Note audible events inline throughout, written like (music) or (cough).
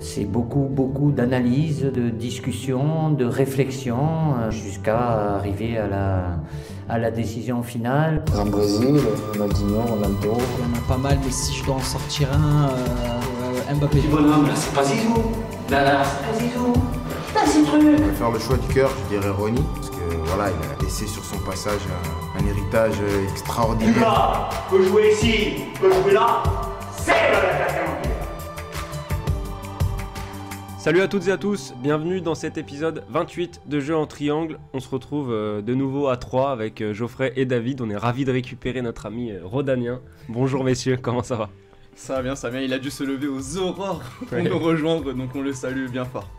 C'est beaucoup, beaucoup d'analyses, de discussions, de réflexions, euh, jusqu'à arriver à la, à la décision finale. En Brésil, on a Il y en a pas mal, mais si je dois en sortir un, euh, Mbappé. Petit bonhomme, là, c'est pas Zizou. Là, là, c'est pas Zizou. Là, c'est truc. Je vais faire le choix du cœur, je dirais Ronnie, parce que voilà, il a laissé sur son passage un, héritage euh, extraordinaire. Lucas, peut jouer ici, peut jouer là, c'est Salut à toutes et à tous, bienvenue dans cet épisode 28 de jeu en Triangle. On se retrouve euh, de nouveau à 3 avec euh, Geoffrey et David. On est ravis de récupérer notre ami euh, Rodanien. Bonjour messieurs, comment ça va Ça va bien, ça va bien. Il a dû se lever aux aurores pour nous rejoindre, donc on le salue bien fort.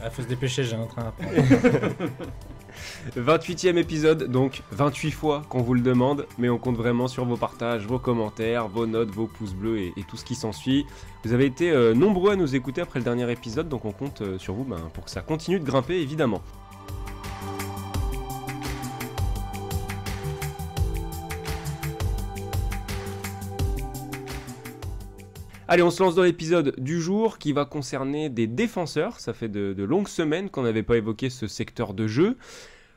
Il ah, faut se dépêcher, j'ai un train à prendre. (laughs) 28e épisode, donc 28 fois qu'on vous le demande, mais on compte vraiment sur vos partages, vos commentaires, vos notes, vos pouces bleus et, tout ce qui s'ensuit. Vous avez été euh, nombreux à nous écouter après le dernier épisode, donc on compte euh, sur vous ben, pour que ça continue de grimper évidemment. Allez, on se lance dans l'épisode du jour qui va concerner des défenseurs. Ça fait de, longues semaines qu'on n'avait pas évoqué ce secteur de jeu.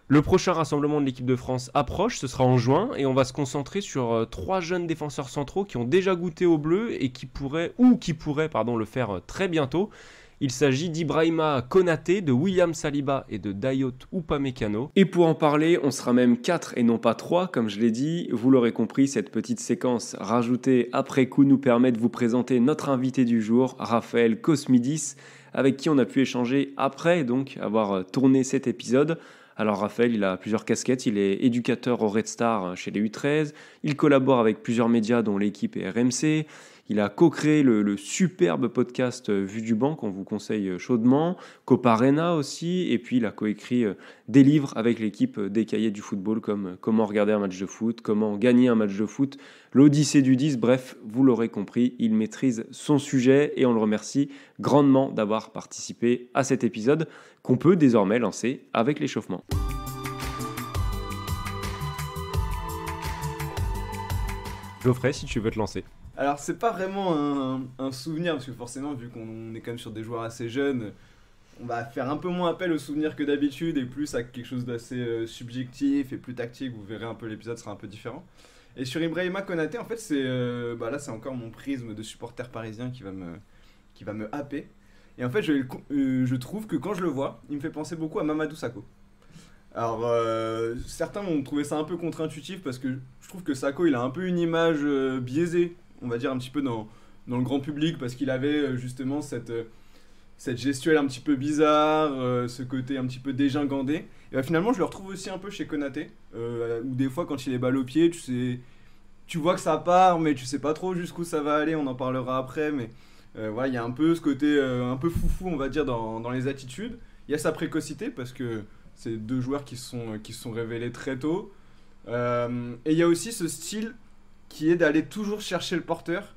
Le prochain rassemblement de l'équipe de France approche, ce sera en juin, et on va se concentrer sur euh, trois jeunes défenseurs centraux qui ont déjà goûté au bleu et qui pourraient, ou qui pourraient, pardon, le faire euh, très bientôt. Il s'agit d'Ibrahima Konaté, de William Saliba et de Dayot Upamecano. Et pour en parler, on sera même 4 et non pas 3, comme je l'ai dit. Vous l'aurez compris, cette petite séquence rajoutée après coup nous permet de vous présenter notre invité du jour, Raphaël Cosmidis, avec qui on a pu échanger après donc avoir tourné cet épisode. Alors Raphaël, il a plusieurs casquettes, il est éducateur au Red Star chez les U13, il collabore avec plusieurs médias dont l'équipe et RMC, il a co-créé le, superbe podcast euh, Vue du banc, qu'on vous conseille euh, chaudement, Coparena aussi, et puis il a co-écrit euh, des livres avec l'équipe des cahiers du football, comme Comment regarder un match de foot, Comment gagner un match de foot, L'Odyssée du 10, bref, vous l'aurez compris, il maîtrise son sujet et on le remercie grandement d'avoir participé à cet épisode qu'on peut désormais lancer avec l'échauffement. Geoffrey, si tu veux te lancer. Alors, c'est pas vraiment un, souvenir, parce que forcément, vu qu'on est quand même sur des joueurs assez jeunes, on va faire un peu moins appel au souvenir que d'habitude et plus à quelque chose d'assez euh, subjectif et plus tactique. Vous verrez un peu, l'épisode sera un peu différent. Et sur Ibrahima Konaté, en fait, c'est euh, bah là, c'est encore mon prisme de supporter parisien qui va me, qui va me happer. Et en fait, je, euh, trouve que quand je le vois, il me fait penser beaucoup à Mamadou Sakho. Alors, certains vont trouver ça un peu contre-intuitif parce que je trouve que Sako, il a un peu une image biaisée on va dire, un petit peu dans, le grand public parce qu'il avait euh, justement cette, euh, cette gestuelle un petit peu bizarre, euh, ce côté un petit peu dégingandé. Et bah, finalement, je le retrouve aussi un peu chez Konaté, euh, où des fois, quand il est balle au pied, tu sais. Tu vois que ça part, mais tu sais pas trop jusqu'où ça va aller, on en parlera après, mais voilà, il y a un peu ce côté un peu foufou, on va dire, dans, les attitudes. Il y a sa précocité, parce que c'est deux joueurs qui se sont, qui sont révélés très tôt. et il y a aussi ce style qui est d'aller toujours chercher le porteur,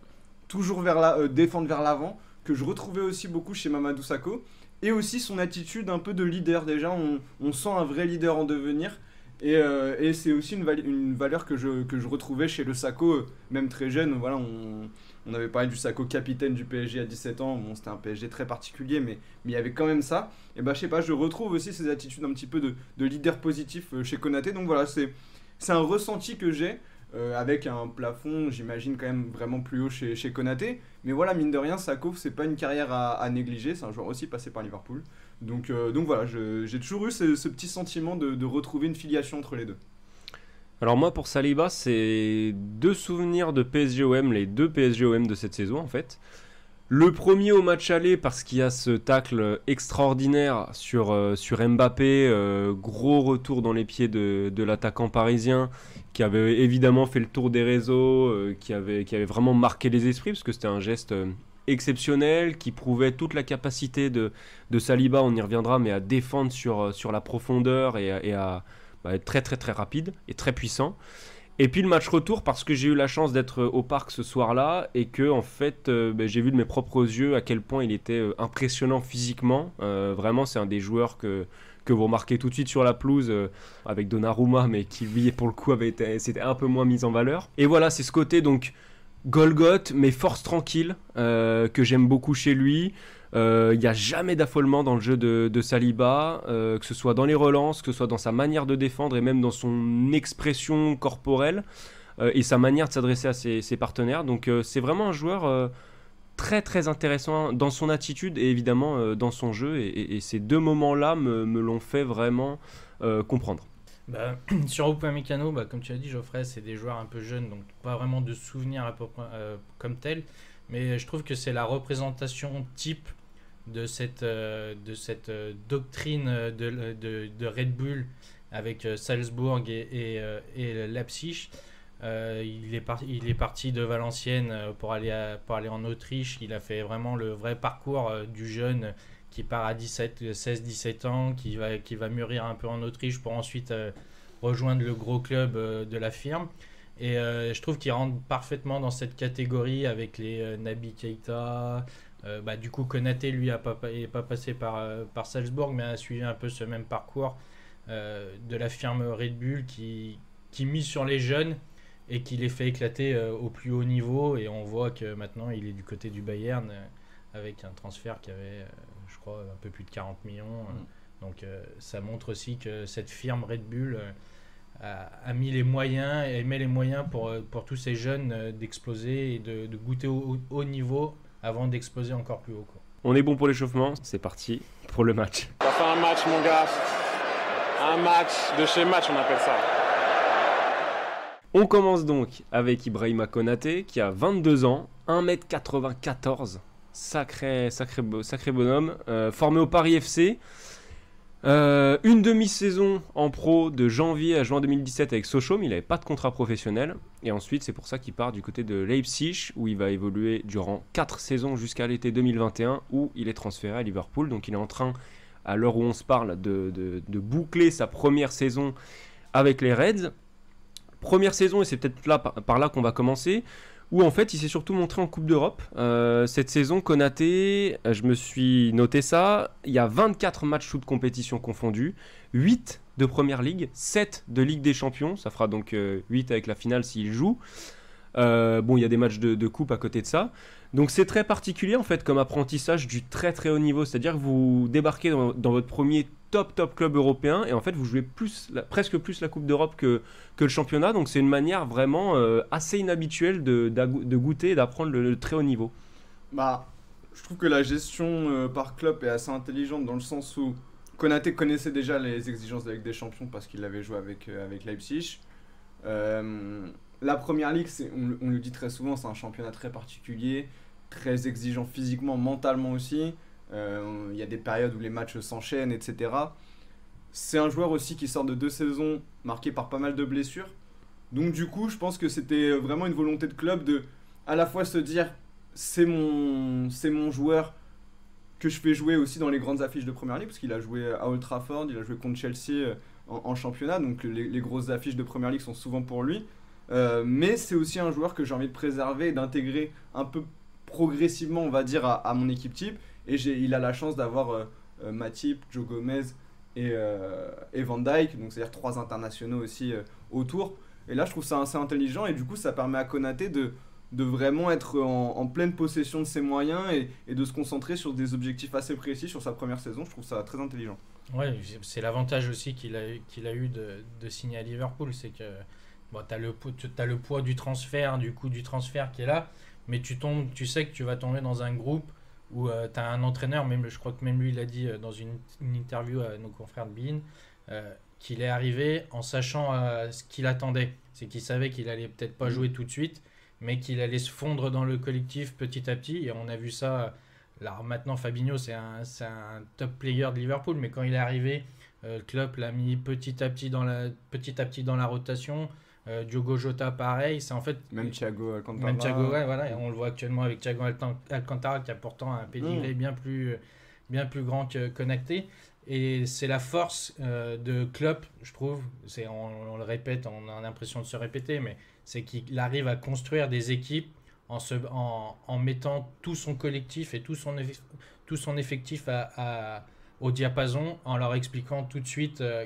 toujours vers la, euh, défendre vers l'avant, que je retrouvais aussi beaucoup chez Mamadou Sakho, et aussi son attitude un peu de leader déjà, on, sent un vrai leader en devenir, et, euh, c'est aussi une, valeur que je, que je retrouvais chez le Sakho, euh, même très jeune, on, on avait parlé du Sakho capitaine du PSG à 17 ans, bon, c'était un PSG très particulier, mais, mais il y avait quand même ça, et ben je sais pas, je retrouve aussi ces attitudes un petit peu de, leader positif chez Konaté, donc voilà, c'est un ressenti que j'ai, euh, avec un plafond, j'imagine, quand même vraiment plus haut chez, chez Konaté. Mais voilà, mine de rien, Sakov, c'est pas une carrière à, négliger. C'est un joueur aussi passé par Liverpool. Donc, euh, voilà, j'ai toujours eu ce, petit sentiment de, de, retrouver une filiation entre les deux. Alors moi, pour Saliba, c'est deux souvenirs de PSGOM, les deux PSGOM de cette saison en fait. Le premier au match aller parce qu'il y a ce tacle extraordinaire sur, euh, Mbappé, euh, gros retour dans les pieds de, l'attaquant parisien qui avait évidemment fait le tour des réseaux, euh, qui, avait, qui avait vraiment marqué les esprits parce que c'était un geste exceptionnel qui prouvait toute la capacité de, Saliba, on y reviendra, mais à défendre sur, la profondeur et, à bah, être très très très rapide et très puissant. Et puis le match retour parce que j'ai eu la chance d'être euh, au parc ce soir-là et que en fait euh, ben, j'ai vu de mes propres yeux à quel point il était euh, impressionnant physiquement. vraiment c'est un des joueurs que, que vous remarquez tout de suite sur la pelouse avec Donnarumma mais qui lui (laughs) pour le coup avait c'était un peu moins mis en valeur. Et voilà c'est ce côté donc Golgoth mais force tranquille que j'aime beaucoup chez lui. Il euh, n'y a jamais d'affolement dans le jeu de, Saliba, euh, que ce soit dans les relances, que ce soit dans sa manière de défendre et même dans son expression corporelle euh, et sa manière de s'adresser à ses, partenaires. Donc c'est vraiment un joueur très très intéressant dans son attitude et évidemment dans son jeu. Et, ces deux moments-là me, l'ont fait vraiment comprendre. Bah, (clears throat) sur Upamecano, bah, comme tu l'as dit Geoffrey, c'est des joueurs un peu jeunes, donc pas vraiment de souvenirs à comme tel. Mais je trouve que c'est la représentation type de cette, euh, de cette euh, doctrine euh, de, de, Red Bull avec Salzbourg et, et, et il, est parti, il est parti de Valenciennes pour aller, pour aller en Autriche. Il a fait vraiment le vrai parcours du jeune qui part à 16-17 ans, qui va, qui va mûrir un peu en Autriche pour ensuite rejoindre le gros club de la firme. Et je trouve qu'il rentre parfaitement dans cette catégorie avec les Nabi Keita, euh, bah, du coup, Konaté, lui, n'est pas, passé euh, par, Salzbourg, mais a suivi un peu ce même parcours euh, de la firme Red Bull qui, mise sur les jeunes et qui les fait éclater au plus haut niveau. Et on voit que maintenant, il est du côté du Bayern avec un transfert qui avait, je crois, un peu plus de 40 millions. Mm. Donc, ça montre aussi que cette firme Red Bull a, mis les moyens et met les moyens pour, tous ces jeunes d'exploser et de goûter au haut niveau avant d'exploser encore plus haut. On est bon pour l'échauffement, c'est parti pour le match. Ça faire un match mon gars, un match de chez match on appelle ça. On commence donc avec Ibrahima Konate qui a 22 ans, 1m94, sacré, sacré, sacré bonhomme, euh, formé au Paris FC. Euh, une demi-saison en pro de janvier à juin 2017 avec Sochaux, mais il n'avait pas de contrat professionnel. Et ensuite, c'est pour ça qu'il part du côté de Leipzig, où il va évoluer durant 4 saisons jusqu'à l'été 2021, où il est transféré à Liverpool. Donc il est en train, à l'heure où on se parle, de, boucler sa première saison avec les Reds. Première saison, et c'est peut-être là, par là qu'on va commencer où en fait il s'est surtout montré en Coupe d'Europe. Euh, cette saison, Konaté, euh, je me suis noté ça, il y a 24 matchs de compétition confondus. 8 de Première Ligue, 7 de Ligue des Champions, ça fera donc 8 euh, avec la finale s'il joue. Euh, bon, il y a des matchs de, coupe à côté de ça. Donc c'est très particulier en fait comme apprentissage du très très haut niveau. C'est-à-dire que vous débarquez dans, votre premier top top club européen et en fait vous jouez plus, presque plus la Coupe d'Europe que, que le championnat. Donc c'est une manière vraiment euh, assez inhabituelle de, goûter et d'apprendre le, très haut niveau. Bah, je trouve que la gestion euh, par club est assez intelligente dans le sens où Konaté connaissait déjà les exigences de des Champions parce qu'il avait joué avec, avec Leipzig. Euh, la première ligue, on, le dit très souvent, c'est un championnat très particulier, très exigeant physiquement, mentalement aussi. Euh, il y a des périodes où les matchs s'enchaînent, etc. C'est un joueur aussi qui sort de deux saisons marquées par pas mal de blessures. Donc du coup, je pense que c'était vraiment une volonté de club de à la fois se dire c'est mon c'est mon joueur que je fais jouer aussi dans les grandes affiches de première ligue parce qu'il a joué à Old Trafford, il a joué contre Chelsea euh, en, championnat, donc les, les, grosses affiches de première ligue sont souvent pour lui. Euh, mais c'est aussi un joueur que j'ai envie de préserver et d'intégrer un peu progressivement, on va dire, à, mon équipe type. Et il a la chance d'avoir euh, euh, Matip, Joe Gomez et, Van Dyke, donc c'est-à-dire trois internationaux aussi autour. Et là, je trouve ça assez intelligent et du coup, ça permet à Konaté de, vraiment être en, pleine possession de ses moyens et, de se concentrer sur des objectifs assez précis sur sa première saison. Je trouve ça très intelligent. Ouais, c'est l'avantage aussi qu'il a, qu'il a eu de, de signer à Liverpool, c'est que tu as, le poids du transfert, du coût du transfert qui est là, mais tu, tombes, tu sais que tu vas tomber dans un groupe où euh, tu as un entraîneur, même, je crois que même lui il a dit euh, dans une, interview à nos confrères de Bean, euh, qu'il est arrivé en sachant ce qu'il attendait. C'est qu'il savait qu'il allait peut-être pas mmh. jouer tout de suite, mais qu'il allait se fondre dans le collectif petit à petit. Et on a vu ça. Là, maintenant, Fabinho, c'est un, top player de Liverpool, mais quand il est arrivé, le club l'a mis petit à petit dans la rotation. Euh, Diogo Jota, pareil. C'est en fait. Même Thiago Alcantara. voilà. Et on le voit actuellement avec Thiago Alcantara, qui a pourtant un pedigree mm. bien, plus, bien plus grand que Connecté. Et c'est la force euh, de Klopp, je trouve. C'est, on, le répète, on a l'impression de se répéter, mais c'est qu'il arrive à construire des équipes en, se, en, mettant tout son collectif et tout son, tout son effectif à, au diapason, en leur expliquant tout de suite euh,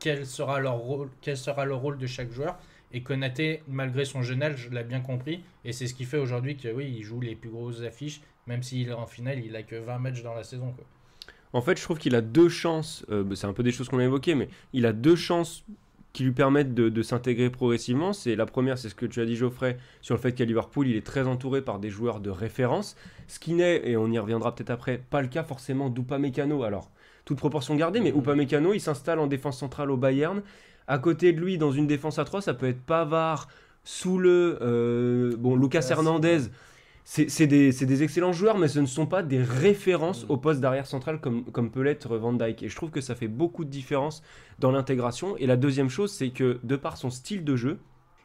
quel, sera leur rôle, quel sera le rôle de chaque joueur. Et Konaté, malgré son jeune âge, l'a bien compris. Et c'est ce qui fait aujourd'hui que oui, il joue les plus grosses affiches, même s'il est en finale, il a que 20 matchs dans la saison. En fait, je trouve qu'il a deux chances. Euh, bah, c'est un peu des choses qu'on a évoquées, mais il a deux chances qui lui permettent de, s'intégrer progressivement. C'est la première, c'est ce que tu as dit Geoffrey sur le fait qu'à Liverpool, il est très entouré par des joueurs de référence. Ce qui n'est, et on y reviendra peut-être après, pas le cas forcément d'Upamecano. Alors, toute proportion gardée, mais mm-hmm. Upamecano, il s'installe en défense centrale au Bayern à côté de lui, dans une défense à 3, ça peut être Pavard, Soule, euh, bon, Lucas Hernandez. C'est des, des, excellents joueurs, mais ce ne sont pas des références au poste d'arrière central comme, comme peut l'être Van Dyke. Et je trouve que ça fait beaucoup de différence dans l'intégration. Et la deuxième chose, c'est que de par son style de jeu,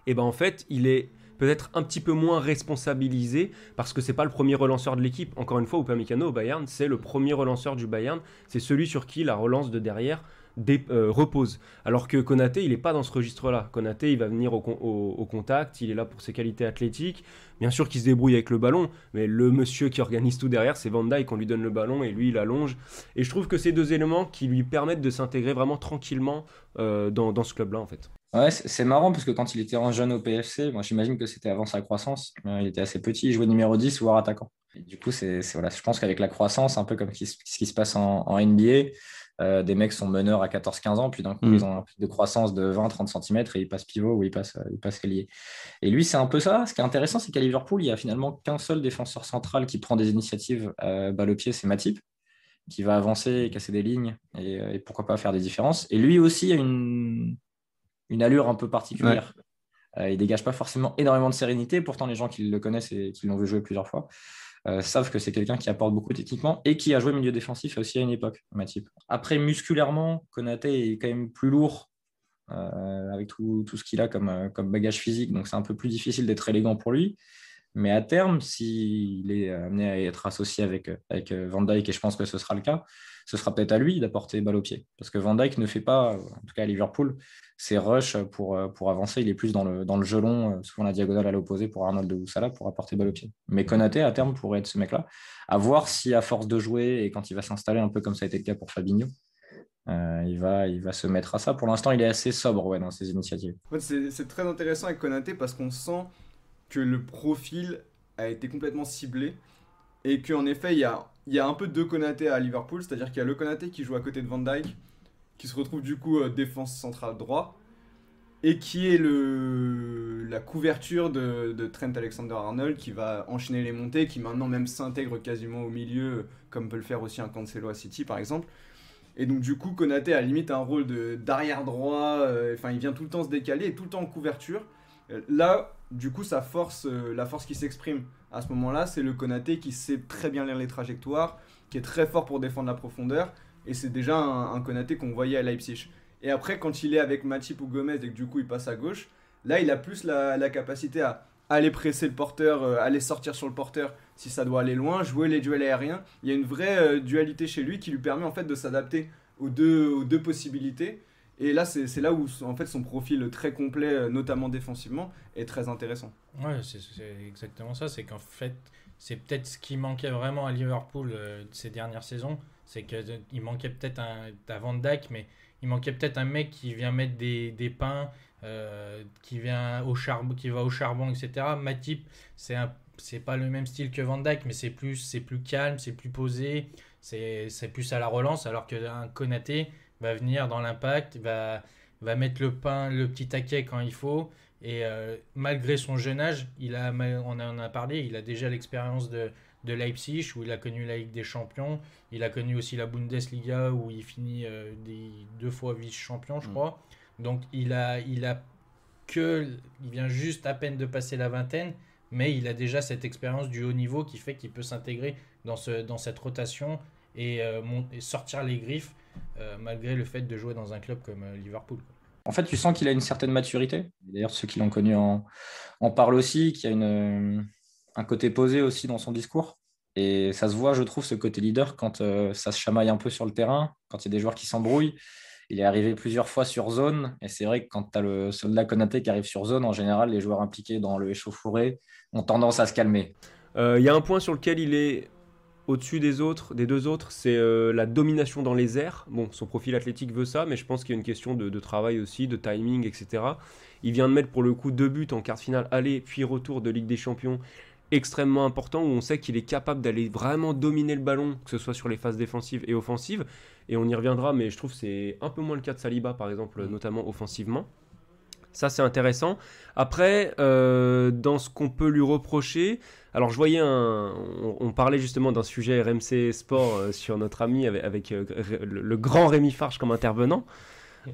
eh ben en fait, il est peut-être un petit peu moins responsabilisé parce que c'est pas le premier relanceur de l'équipe. Encore une fois, Upamecano au Bayern, c'est le premier relanceur du Bayern, c'est celui sur qui la relance de derrière euh, repose. Alors que Konaté, il n'est pas dans ce registre-là. Konaté, il va venir au, contact, il est là pour ses qualités athlétiques. Bien sûr qu'il se débrouille avec le ballon, mais le monsieur qui organise tout derrière, c'est Van qu'on On lui donne le ballon et lui, il allonge. Et je trouve que ces deux éléments qui lui permettent de s'intégrer vraiment tranquillement euh, dans, ce club-là, en fait. Ouais, c'est marrant parce que quand il était en jeune au PFC, moi j'imagine que c'était avant sa croissance, euh, il était assez petit, il jouait numéro 10, voire attaquant. du coup, c'est, voilà, je pense qu'avec la croissance, un peu comme ce qui se passe en, en NBA, euh, des mecs sont meneurs à 14-15 ans, puis d'un coup, mm. ils ont un de croissance de 20-30 cm et ils passent pivot ou ils passent, euh, ils Et lui, c'est un peu ça. Ce qui est intéressant, c'est qu'à Liverpool, il n'y a finalement qu'un seul défenseur central qui prend des initiatives euh, balle au pied, c'est Matip, qui va avancer et casser des lignes et, euh, pourquoi pas faire des différences. Et lui aussi a une, allure un peu particulière. il dégage pas forcément énormément de sérénité, pourtant les gens qui le connaissent et qui l'ont vu jouer plusieurs fois euh, savent que c'est quelqu'un qui apporte beaucoup techniquement et qui a joué milieu défensif aussi à une époque, Après, musculairement, Konaté est quand même plus lourd euh, avec tout, ce qu'il a euh, comme, bagage physique, donc c'est un peu plus difficile d'être élégant pour lui. Mais à terme, s'il est amené à être associé avec, avec Van Dyke, et je pense que ce sera le cas, ce sera peut-être à lui d'apporter balle au pied. Parce que Van Dijk ne fait pas, en tout cas à Liverpool, ses rushs pour, euh, pour avancer. Il est plus dans le, dans le gelon, euh, souvent la diagonale à l'opposé pour Arnold de Boussala pour apporter balle au pied. Mais Konaté, à terme, pourrait être ce mec-là. À voir si, à force de jouer et quand il va s'installer, un peu comme ça a été le cas pour Fabinho, euh, il, va, il va se mettre à ça. Pour l'instant, il est assez sobre ouais, dans ses initiatives. c'est très intéressant avec Konaté parce qu'on sent que le profil a été complètement ciblé et qu'en effet, il y a, un peu deux Konaté à Liverpool, c'est-à-dire qu'il y a le Konaté qui joue à côté de Van Dyke, qui se retrouve du coup euh, défense centrale droit, et qui est le, la couverture de, Trent Alexander-Arnold, qui va enchaîner les montées, qui maintenant même s'intègre quasiment au milieu, comme peut le faire aussi un Cancelo à City par exemple. Et donc du coup, Konaté a limite un rôle d'arrière droit, euh, enfin il vient tout le temps se décaler, et tout le temps en couverture. Euh, là, du coup, force, euh, la force qui s'exprime à ce moment-là, c'est le Konaté qui sait très bien lire les trajectoires, qui est très fort pour défendre la profondeur, et c'est déjà un, Konaté qu'on voyait à Leipzig. Et après, quand il est avec Matip ou Gomez et que du coup il passe à gauche, là il a plus la, capacité à aller presser le porteur, euh, aller sortir sur le porteur si ça doit aller loin, jouer les duels aériens. Il y a une vraie euh, dualité chez lui qui lui permet en fait de s'adapter aux deux possibilités. Et là, c'est là où en fait son profil très complet, euh, notamment défensivement, est très intéressant. Ouais, c'est exactement ça. C'est qu'en fait, c'est peut-être ce qui manquait vraiment à Liverpool euh, ces dernières saisons. C'est qu'il euh, manquait peut-être un. Van Dijk, mais il manquait peut-être un mec qui vient mettre des, pains, qui, vient au charbon, qui va au charbon, etc. Matip, c'est c'est pas le même style que Van Dijk mais c'est plus, c'est plus calme, c'est plus posé, c'est plus à la relance, alors qu'un Konaté, va venir dans l'impact, va, va mettre le pain, le petit taquet quand il faut. Et euh, malgré son jeune âge, il a, on en a parlé, il a déjà l'expérience de, de Leipzig où il a connu la Ligue des Champions. Il a connu aussi la Bundesliga où il finit euh, des, deux fois vice-champion, je mm. crois. Donc il a, il a que, il vient juste à peine de passer la vingtaine, mais il a déjà cette expérience du haut niveau qui fait qu'il peut s'intégrer dans, ce, dans cette rotation et euh, sortir les griffes euh, malgré le fait de jouer dans un club comme euh, Liverpool. En fait, tu sens qu'il a une certaine maturité. D'ailleurs, ceux qui l'ont connu en, en, parlent aussi, qu'il y a une, euh, un côté posé aussi dans son discours. Et ça se voit, je trouve, ce côté leader quand ça se chamaille un peu sur le terrain, quand il y a des joueurs qui s'embrouillent. Il est arrivé plusieurs fois sur zone. Et c'est vrai que quand tu as le soldat Konaté qui arrive sur zone, en général, les joueurs impliqués dans le échauffouré ont tendance à se calmer. Il y a un point sur lequel il est au-dessus des autres, des deux autres, c'est euh, la domination dans les airs. Bon, son profil athlétique veut ça, mais je pense qu'il y a une question de, travail aussi, de timing, etc. Il vient de mettre pour le coup deux buts en quart finale aller puis retour de Ligue des Champions extrêmement important où on sait qu'il est capable d'aller vraiment dominer le ballon, que ce soit sur les phases défensives et offensives. Et on y reviendra, mais je trouve que c'est un peu moins le cas de Saliba, par exemple, mm. notamment offensivement. Ça, c'est intéressant. Après, euh, dans ce qu'on peut lui reprocher, alors je voyais on, parlait justement d'un sujet RMC Sport euh, sur notre ami avec, euh, le, grand Rémi Farge comme intervenant,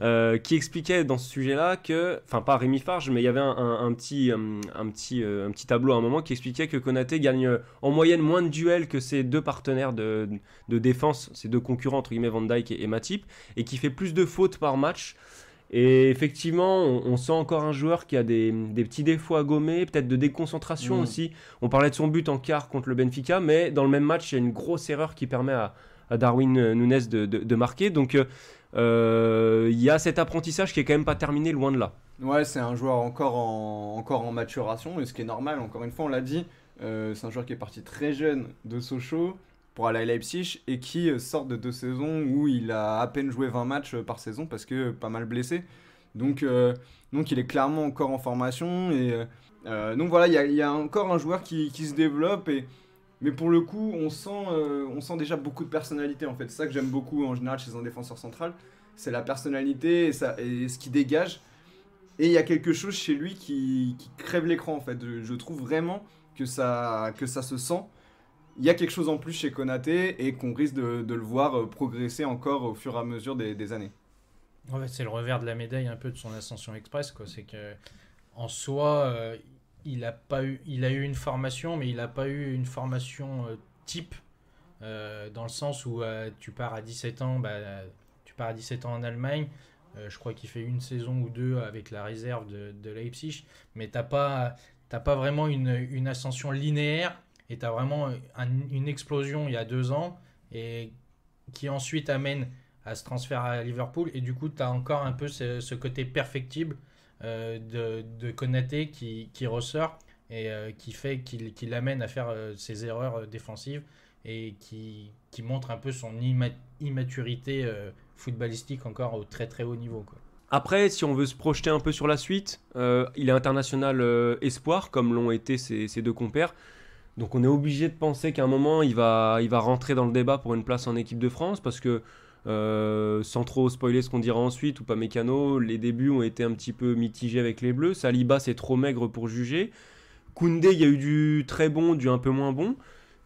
euh, qui expliquait dans ce sujet-là que, enfin pas Rémi Farge, mais il y avait un, petit, un, petit, un petit tableau à un moment qui expliquait que Konaté gagne en moyenne moins de duels que ses deux partenaires de, défense, ses deux concurrents entre guillemets Van Dyke et Matip, et qui fait plus de fautes par match. Et effectivement, on, sent encore un joueur qui a des, petits défauts à gommer, peut-être de déconcentration mm. aussi. On parlait de son but en quart contre le Benfica, mais dans le même match, il y a une grosse erreur qui permet à, Darwin Nunes de, marquer. Donc euh, il y a cet apprentissage qui est quand même pas terminé, loin de là. Ouais, c'est un joueur encore en, encore en maturation, et ce qui est normal, encore une fois, on l'a dit. Euh, c'est un joueur qui est parti très jeune de Sochaux, pour aller à Leipzig et qui euh, sort de deux saisons où il a à peine joué 20 matchs euh, par saison parce que euh, pas mal blessé. Donc, donc il est clairement encore en formation. Et, donc voilà, il y, a encore un joueur qui, qui, se développe. Et, mais pour le coup, on sent, on sent déjà beaucoup de personnalité en fait. C'est ça que j'aime beaucoup en général chez un défenseur central. C'est la personnalité et, ça, et ce qui dégage. Et il y a quelque chose chez lui qui, qui crève l'écran en fait. Je, je, trouve vraiment que ça, que ça se sent il y a quelque chose en plus chez Konaté et qu'on risque de, le voir euh, progresser encore au fur et à mesure des, des années. fait, c'est le revers de la médaille un peu de son ascension express, quoi. C'est que en soi, euh, il a pas eu, il a eu une formation, mais il n'a pas eu une formation euh, type dans le sens où tu pars à 17 ans, bah, tu pars à 17 ans en Allemagne. je crois qu'il fait une saison ou deux avec la réserve de, Leipzig, mais t'as pas, pas vraiment une, une ascension linéaire et tu as vraiment une explosion il y a deux ans et qui ensuite amène à ce transfert à Liverpool. Et du coup, tu as encore un peu ce, côté perfectible euh, de, de Konaté qui, qui ressort et euh, qui fait qu'il l'amène à faire euh, ses erreurs défensives et qui, qui, montre un peu son immaturité footballistique encore au très très haut niveau. Quoi. Après, si on veut se projeter un peu sur la suite, il est international espoir, comme l'ont été ses deux compères. Donc on est obligé de penser qu'à un moment, il va, il va rentrer dans le débat pour une place en équipe de France, parce que, euh, sans trop spoiler ce qu'on dira ensuite, ou pas mécano, les débuts ont été un petit peu mitigés avec les Bleus. Saliba, c'est trop maigre pour juger. Koundé, il y a eu du très bon, du un peu moins bon.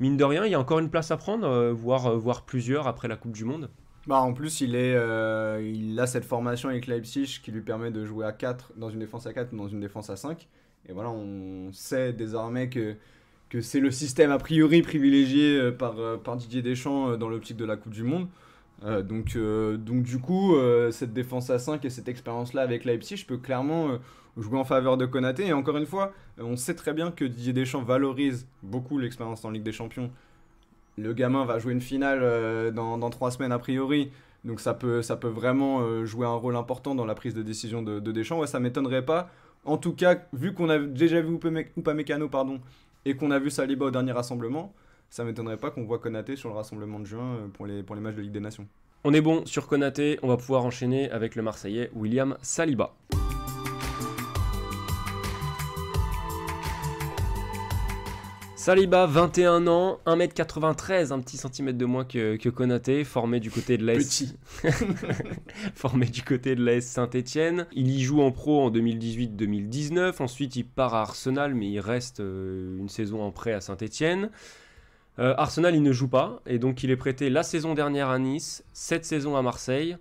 Mine de rien, il y a encore une place à prendre, euh, euh, voire, plusieurs après la Coupe du Monde. Bah en plus, il, est, il a cette formation avec Leipzig qui lui permet de jouer à 4, dans une défense à 4 ou dans une défense à 5. Et voilà, on sait désormais que que c'est le système a priori privilégié euh, par, euh, par Didier Deschamps euh, dans l'optique de la Coupe du Monde. donc, donc du coup, cette défense à 5 et cette expérience-là avec Leipzig, je peux clairement jouer en faveur de Konaté. Et encore une fois, on sait très bien que Didier Deschamps valorise beaucoup l'expérience en Ligue des Champions. Le gamin va jouer une finale dans, dans, trois semaines a priori. Donc ça peut, ça peut vraiment jouer un rôle important dans la prise de décision de, Deschamps. Ouais, ça m'étonnerait pas. En tout cas, vu qu'on a déjà vu Upamecano pardon, et qu'on a vu Saliba au dernier rassemblement, ça m'étonnerait pas qu'on voit Konaté sur le rassemblement de juin euh, pour les, pour les matchs de Ligue des Nations. On est bon sur Konaté, on va pouvoir enchaîner avec le Marseillais William Saliba. Saliba, 21 ans, 1m93, un petit centimètre de moins que, Konaté, formé du côté de l'Est. (laughs) formé du côté de l'Est Saint-Etienne. Il y joue en pro en 2018-2019. Ensuite, il part à Arsenal, mais il reste euh, une saison en prêt à Saint-Etienne. Euh, Arsenal, il ne joue pas, et donc il est prêté la saison dernière à Nice, cette saison à Marseille.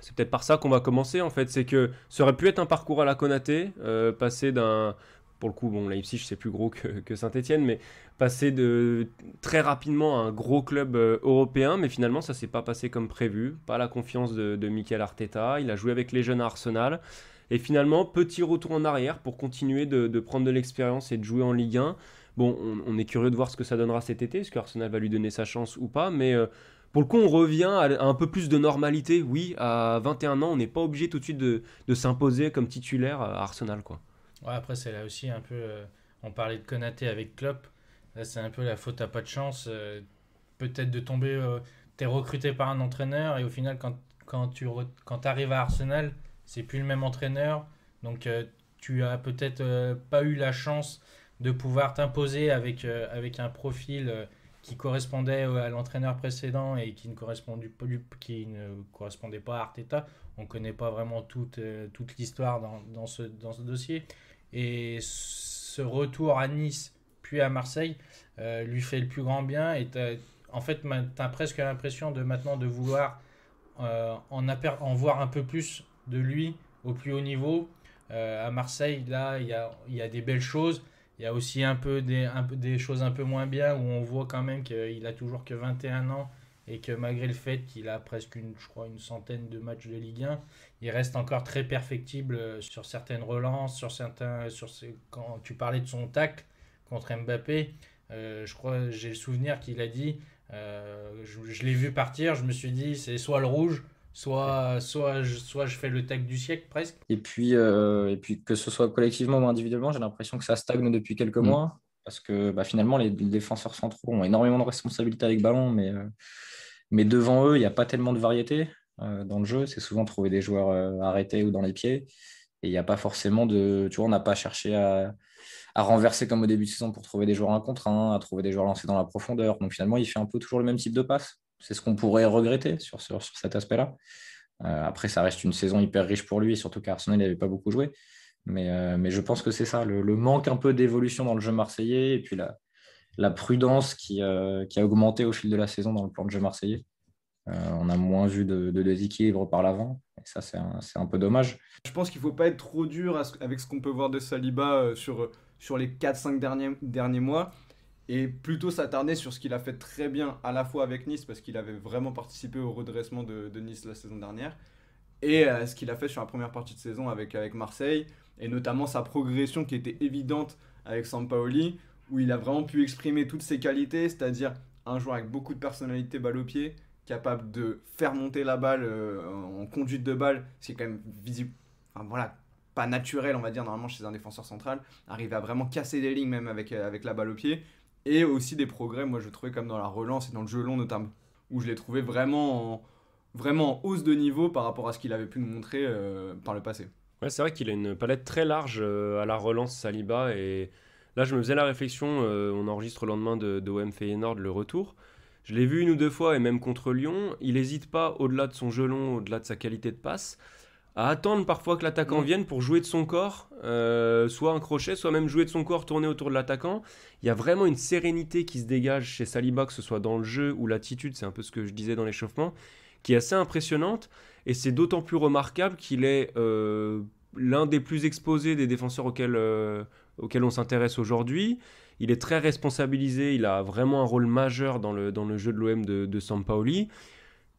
C'est peut-être par ça qu'on va commencer en fait, c'est que ça aurait pu être un parcours à la Konaté, euh, passer d'un pour le coup, bon, Leipzig, c'est plus gros que, Saint-Etienne, mais passer de, très rapidement à un gros club euh, européen, mais finalement, ça s'est pas passé comme prévu. Pas la confiance de, de Arteta, il a joué avec les jeunes à Arsenal. Et finalement, petit retour en arrière pour continuer de, prendre de l'expérience et de jouer en Ligue 1. Bon, on, est curieux de voir ce que ça donnera cet été, est-ce qu'Arsenal va lui donner sa chance ou pas, mais euh, pour le coup, on revient à, un peu plus de normalité. Oui, à 21 ans, on n'est pas obligé tout de suite de, de s'imposer comme titulaire à Arsenal, quoi après, c'est là aussi un peu. Euh, on parlait de Konaté avec Klopp. Là, c'est un peu la faute à pas de chance. Euh, peut-être de tomber. tu euh, t'es recruté par un entraîneur et au final, quand, quand tu arrives à Arsenal, c'est plus le même entraîneur. Donc, tu as peut-être pas eu la chance de pouvoir t'imposer avec, avec un profil qui correspondait à l'entraîneur précédent et qui ne correspondait, pas à Arteta. On ne connaît pas vraiment toute, toute l'histoire dans, dans, ce, dans ce dossier. Et ce retour à Nice, puis à Marseille, euh, lui fait le plus grand bien. Et en fait, tu as presque l'impression de maintenant de vouloir euh, en, voir un peu plus de lui au plus haut niveau. Euh, à Marseille, là, il y a, des belles choses. Il y a aussi un peu, des, choses un peu moins bien où on voit quand même qu'il a toujours que 21 ans et que malgré le fait qu'il a presque une, je crois, une centaine de matchs de Ligue 1, il reste encore très perfectible euh, sur certaines relances, sur certains, sur quand tu parlais de son tac contre Mbappé, euh, je crois, j'ai le souvenir qu'il a dit, euh, je, l'ai vu partir, je me suis dit c'est soit le rouge, soit, soit, je, soit je fais le tac du siècle presque. Et puis, et puis que ce soit collectivement ou individuellement, j'ai l'impression que ça stagne depuis quelques mm. mois parce que bah, finalement les, défenseurs centraux ont énormément de responsabilités avec ballon, mais mais devant eux, il n'y a pas tellement de variété euh, dans le jeu. C'est souvent trouver des joueurs euh, arrêtés ou dans les pieds. Et il n'y a pas forcément de. Tu vois, on n'a pas cherché à, renverser comme au début de saison pour trouver des joueurs un contre à trouver des joueurs lancés dans la profondeur. Donc finalement, il fait un peu toujours le même type de passe. C'est ce qu'on pourrait regretter sur, sur, cet aspect-là. Euh, après, ça reste une saison hyper riche pour lui, surtout qu'Arsenal n'avait pas beaucoup joué. Mais, mais je pense que c'est ça, le, manque un peu d'évolution dans le jeu marseillais et puis là la prudence euh, qui, a augmenté au fil de la saison dans le plan de jeu marseillais. Euh, on a moins vu de, de déséquilibre par l'avant. Et ça, c'est un, peu dommage. Je pense qu'il ne faut pas être trop dur avec ce qu'on peut voir de Saliba euh, sur, sur les 4-5 derniers, derniers mois et plutôt s'attarder sur ce qu'il a fait très bien à la fois avec Nice parce qu'il avait vraiment participé au redressement de, Nice la saison dernière et ce qu'il a fait sur la première partie de saison avec, avec Marseille et notamment sa progression qui était évidente avec Sampaoli où il a vraiment pu exprimer toutes ses qualités, c'est-à-dire un joueur avec beaucoup de personnalité balle au pied, capable de faire monter la balle euh, en conduite de balle, ce qui est quand même visible, voilà, pas naturel, on va dire, normalement chez un défenseur central, arriver à vraiment casser des lignes même avec, avec la balle au pied, et aussi des progrès, moi je trouvais comme dans la relance et dans le jeu long notamment, où je l'ai trouvé vraiment en, vraiment hausse de niveau par rapport à ce qu'il avait pu nous montrer euh, par le passé. Ouais, c'est vrai qu'il a une palette très large euh, à la relance Saliba et Là, je me faisais la réflexion, euh, on enregistre le lendemain de, de OM Feyenoord le retour. Je l'ai vu une ou deux fois, et même contre Lyon, il n'hésite pas, au-delà de son gelon, au-delà de sa qualité de passe, à attendre parfois que l'attaquant mm. vienne pour jouer de son corps, euh, soit un crochet, soit même jouer de son corps tourner autour de l'attaquant. Il y a vraiment une sérénité qui se dégage chez Saliba, que ce soit dans le jeu ou l'attitude, c'est un peu ce que je disais dans l'échauffement, qui est assez impressionnante, et c'est d'autant plus remarquable qu'il est... Euh, l'un des plus exposés des défenseurs auxquels auquel on s'intéresse aujourd'hui. Il est très responsabilisé, il a vraiment un rôle majeur dans le, dans le jeu de l'OM de, de Sampaoli.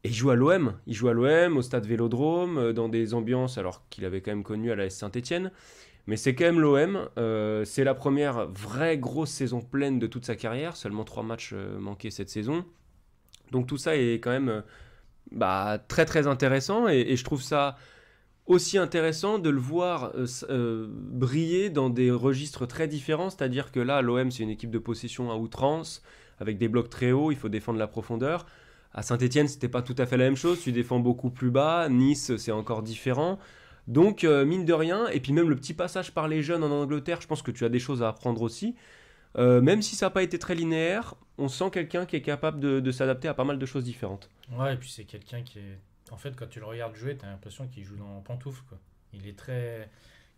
Et il joue à l'OM, il joue à l'OM, au stade Vélodrome, euh, dans des ambiances alors qu'il avait quand même connu à la Saint-Etienne. Mais c'est quand même l'OM, euh, c'est la première vraie grosse saison pleine de toute sa carrière, seulement trois matchs euh, manqués cette saison. Donc tout ça est quand même bah, très très intéressant et je trouve ça aussi intéressant de le voir euh, euh, briller dans des registres très différents, c'est-à-dire que là, l'OM, c'est une équipe de possession à outrance, avec des blocs très hauts, il faut défendre la profondeur. À Saint-Etienne, c'était pas tout à fait la même chose, tu défends beaucoup plus bas, Nice, c'est encore différent. Donc, euh, mine de rien, et puis même le petit passage par les jeunes en Angleterre, je pense que tu as des choses à apprendre aussi. même si ça n'a pas été très linéaire, on sent quelqu'un qui est capable de, de s'adapter à pas mal de choses différentes. Ouais, et puis c'est quelqu'un qui est en fait, quand tu le regardes jouer, tu as l'impression qu'il joue dans pantoufle. Il est très.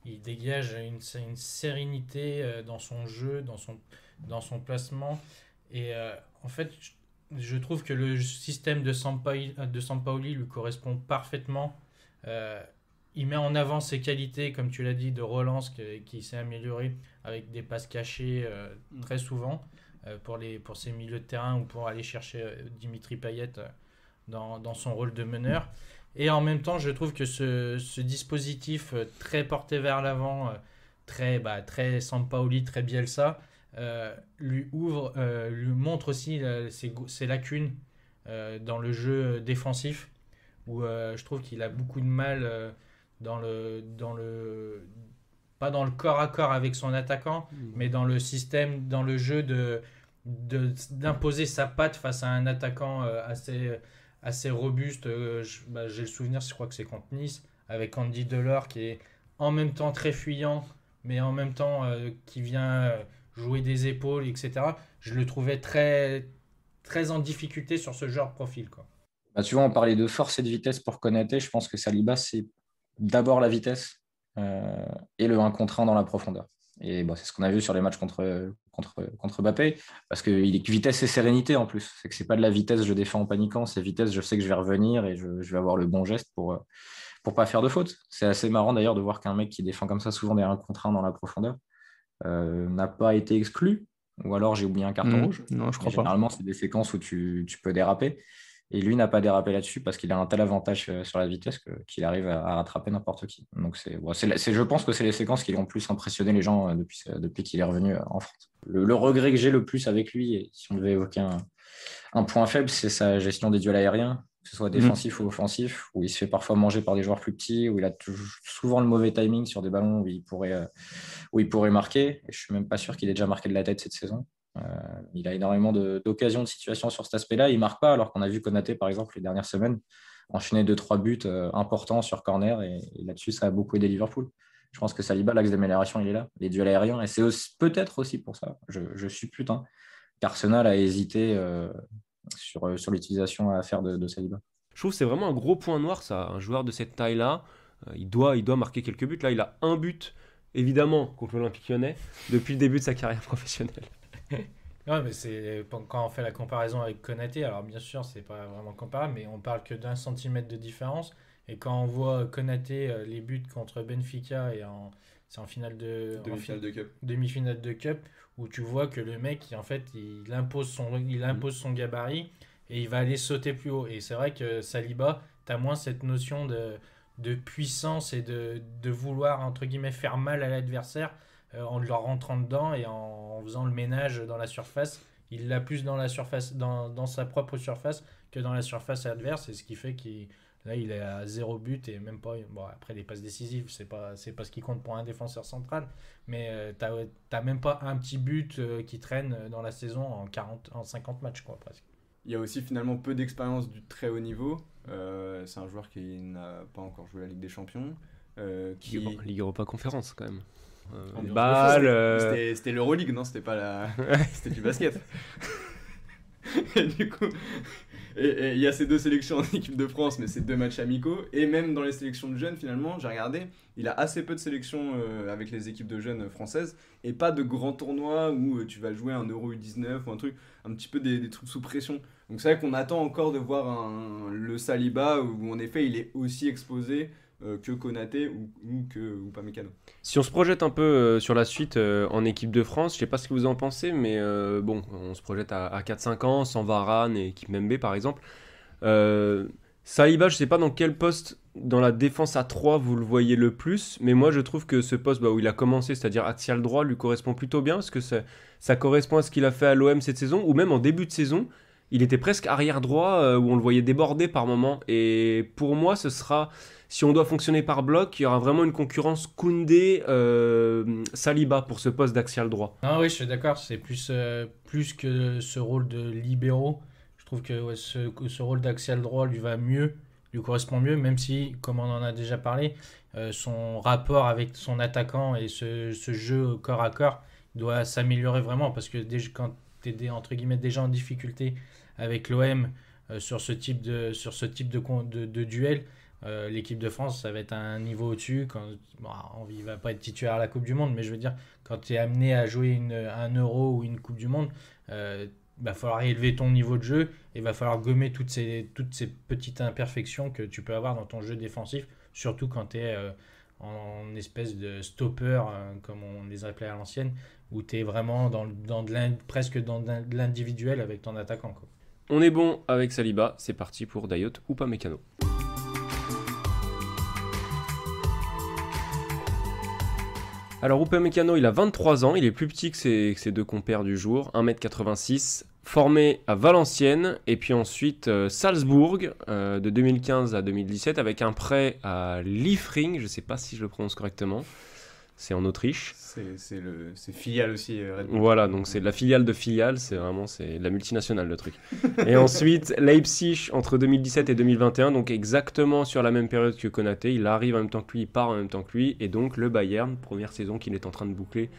Il dégage une, une, sérénité euh, dans son jeu, dans son, dans son placement. Et euh, en fait, je trouve que le système de Sampaoli, de lui correspond parfaitement. Euh, il met en avant ses qualités, comme tu l'as dit, de relance qui, s'est améliorée avec des passes cachées mm. très souvent pour, les, pour ses milieux de terrain ou pour aller chercher Dimitri Payet dans, son rôle de meneur. Et en même temps, je trouve que ce, dispositif euh, très porté vers l'avant, euh, très, bah, très Sampaoli, très Bielsa, euh, lui ouvre, euh, lui montre aussi ses, lacunes dans le jeu défensif, où je trouve qu'il a beaucoup de mal dans le, dans le, pas dans le corps à corps avec son attaquant, mmh. mais dans le système, dans le jeu de d'imposer sa patte face à un attaquant assez assez robuste. Euh, bah, j'ai le souvenir, je crois que c'est contre Nice, avec Andy Delors qui est en même temps très fuyant, mais en même temps euh, qui vient euh, jouer des épaules, etc. Je le trouvais très, très en difficulté sur ce genre de profil. Quoi. Bah, tu vois, on parlait de force et de vitesse pour Konaté. Je pense que Saliba, c'est d'abord la vitesse et le 1 contre 1 dans la profondeur. Et bon, c'est ce qu'on a vu sur les matchs contre, contre, contre Bappé, parce que vitesse et sérénité en plus. C'est que c'est pas de la vitesse, je défends en paniquant, c'est vitesse, je sais que je vais revenir et je, vais avoir le bon geste pour pour pas faire de faute. C'est assez marrant d'ailleurs de voir qu'un mec qui défend comme ça souvent derrière un contre dans la profondeur euh, n'a pas été exclu, ou alors j'ai oublié un carton mmh. rouge. Non, je crois généralement, pas. Généralement, c'est des séquences où tu, tu peux déraper. Et lui n'a pas dérapé là-dessus parce qu'il a un tel avantage euh, sur la vitesse qu'il arrive à, rattraper n'importe qui. Donc c'est, je pense que c'est les séquences qui ont plus impressionné les gens euh, euh, depuis, qu'il est revenu en France. Le, regret que j'ai le plus avec lui, si on devait évoquer un, point faible, c'est sa gestion des duels aériens, que ce soit mmh. défensif ou offensif, où il se fait parfois manger par des joueurs plus petits, où il a souvent le mauvais timing sur des ballons où il pourrait, où il pourrait marquer. Et je suis même pas sûr qu'il ait déjà marqué de la tête cette saison. Euh, il a énormément d'occasions, de, situation situations sur cet aspect-là. Il marque pas, alors qu'on a vu Konaté, par exemple, les dernières semaines, enchaîner deux, trois buts euh, importants sur corner. Et, là-dessus, ça a beaucoup aidé Liverpool. Je pense que Saliba, l'axe d'amélioration, il est là. Les duels aériens. Et c'est peut-être aussi pour ça, je, je suis putain, qu'Arsenal a hésité euh, sur, l'utilisation à faire de, Saliba. Je trouve que c'est vraiment un gros point noir, ça. Un joueur de cette taille-là, il, doit, il doit marquer quelques buts. Là, il a un but, évidemment, contre l'Olympique lyonnais, depuis le début de sa carrière professionnelle. (laughs) non, mais c'est quand on fait la comparaison avec Konaté, alors bien sûr, c'est pas vraiment comparable, mais on parle que d'un centimètre de différence. Et quand on voit Konaté euh, les buts contre Benfica et c'est en finale de demi-finale de cup demi-finale de où tu vois que le mec en fait il impose son il impose son gabarit et il va aller sauter plus haut et c'est vrai que Saliba tu as moins cette notion de, de puissance et de, de, vouloir entre guillemets faire mal à l'adversaire euh, en leur rentrant dedans et en, faisant le ménage dans la surface. Il l'a plus dans la surface, dans, sa propre surface que dans la surface adverse, et ce qui fait qu'il là il est à zéro but et même pas. Bon après les passes décisives, c'est pas pas ce qui compte pour un défenseur central, mais euh, t'as même pas un petit but euh, qui traîne dans la saison en 40 en 50 matchs quoi presque. Il y a aussi finalement peu d'expérience du très haut niveau. c'est un joueur qui n'a pas encore joué la Ligue des Champions. Euh, qui... Ligue Europa Conférence quand même. Une euh, balle. C'était l'Euroleague, non C'était pas la. (laughs) (laughs) c'était du basket. (laughs) et du coup, il y a ces deux sélections en équipe de France, mais c'est deux matchs amicaux. Et même dans les sélections de jeunes, finalement, j'ai regardé, il a assez peu de sélections euh, avec les équipes de jeunes françaises et pas de grands tournois où euh, tu vas jouer un Euro U19 ou un truc, un petit peu des, trucs sous pression. Donc c'est vrai qu'on attend encore de voir le Saliba où en effet il est aussi exposé euh, que Konaté ou, ou que ou pas Mécano. Si on se projette un peu euh, sur la suite euh, en équipe de France, je sais pas ce que vous en pensez, mais bon, on se projette à, à 4-5 ans, sans Varane et équipe Membe par exemple. Saliba, je sais pas dans quel poste dans la défense à 3 vous le voyez le plus, mais moi je trouve que ce poste bah, où il a commencé, c'est-à-dire axial droit, lui correspond plutôt bien, parce que ça, ça correspond à ce qu'il a fait à l'OM cette saison, ou même en début de saison, il était presque arrière droit, où on le voyait déborder par moments, et pour moi ce sera si on doit fonctionner par bloc, il y aura vraiment une concurrence Koundé-Saliba euh, pour ce poste d'axial droit. Ah oui, je suis d'accord, c'est plus, euh, plus que ce rôle de libéraux. Je trouve que ce, rôle d'axial droit lui va mieux, lui correspond mieux, même si, comme on en a déjà parlé, euh, son rapport avec son attaquant et ce, jeu corps à corps doit s'améliorer vraiment parce que quand tu es entre guillemets, déjà en difficulté avec l'OM sur ce type sur ce type de, de duel, euh, l'équipe de France, ça va être un niveau au-dessus. Quand, on il va pas être titulaire à la Coupe du Monde, mais je veux dire, quand tu es amené à jouer un euro ou une Coupe du Monde, il euh, va falloir élever ton niveau de jeu et il va falloir gommer toutes ces, petites imperfections que tu peux avoir dans ton jeu défensif, surtout quand tu es euh, en espèce de stopper, comme on les appelait à l'ancienne, où tu es vraiment dans, presque dans de l'individuel avec ton attaquant. On est bon avec Saliba, c'est parti pour Dayot ou pas Mécano. Alors Upamecano, il a 23 ans, il est plus petit que ses, deux compères du jour, 1m86, formé à Valenciennes et puis ensuite euh, Salzbourg euh, de 2015 à 2017 avec un prêt à Liefring, je ne sais pas si je le prononce correctement c'est en Autriche. C'est filiale aussi. Euh, voilà, donc c'est la filiale de filiale, c'est vraiment c'est la multinationale le truc. (laughs) et ensuite Leipzig entre 2017 et 2021, donc exactement sur la même période que Konaté, il arrive en même temps que lui, il part en même temps que lui, et donc le Bayern, première saison qu'il est en train de boucler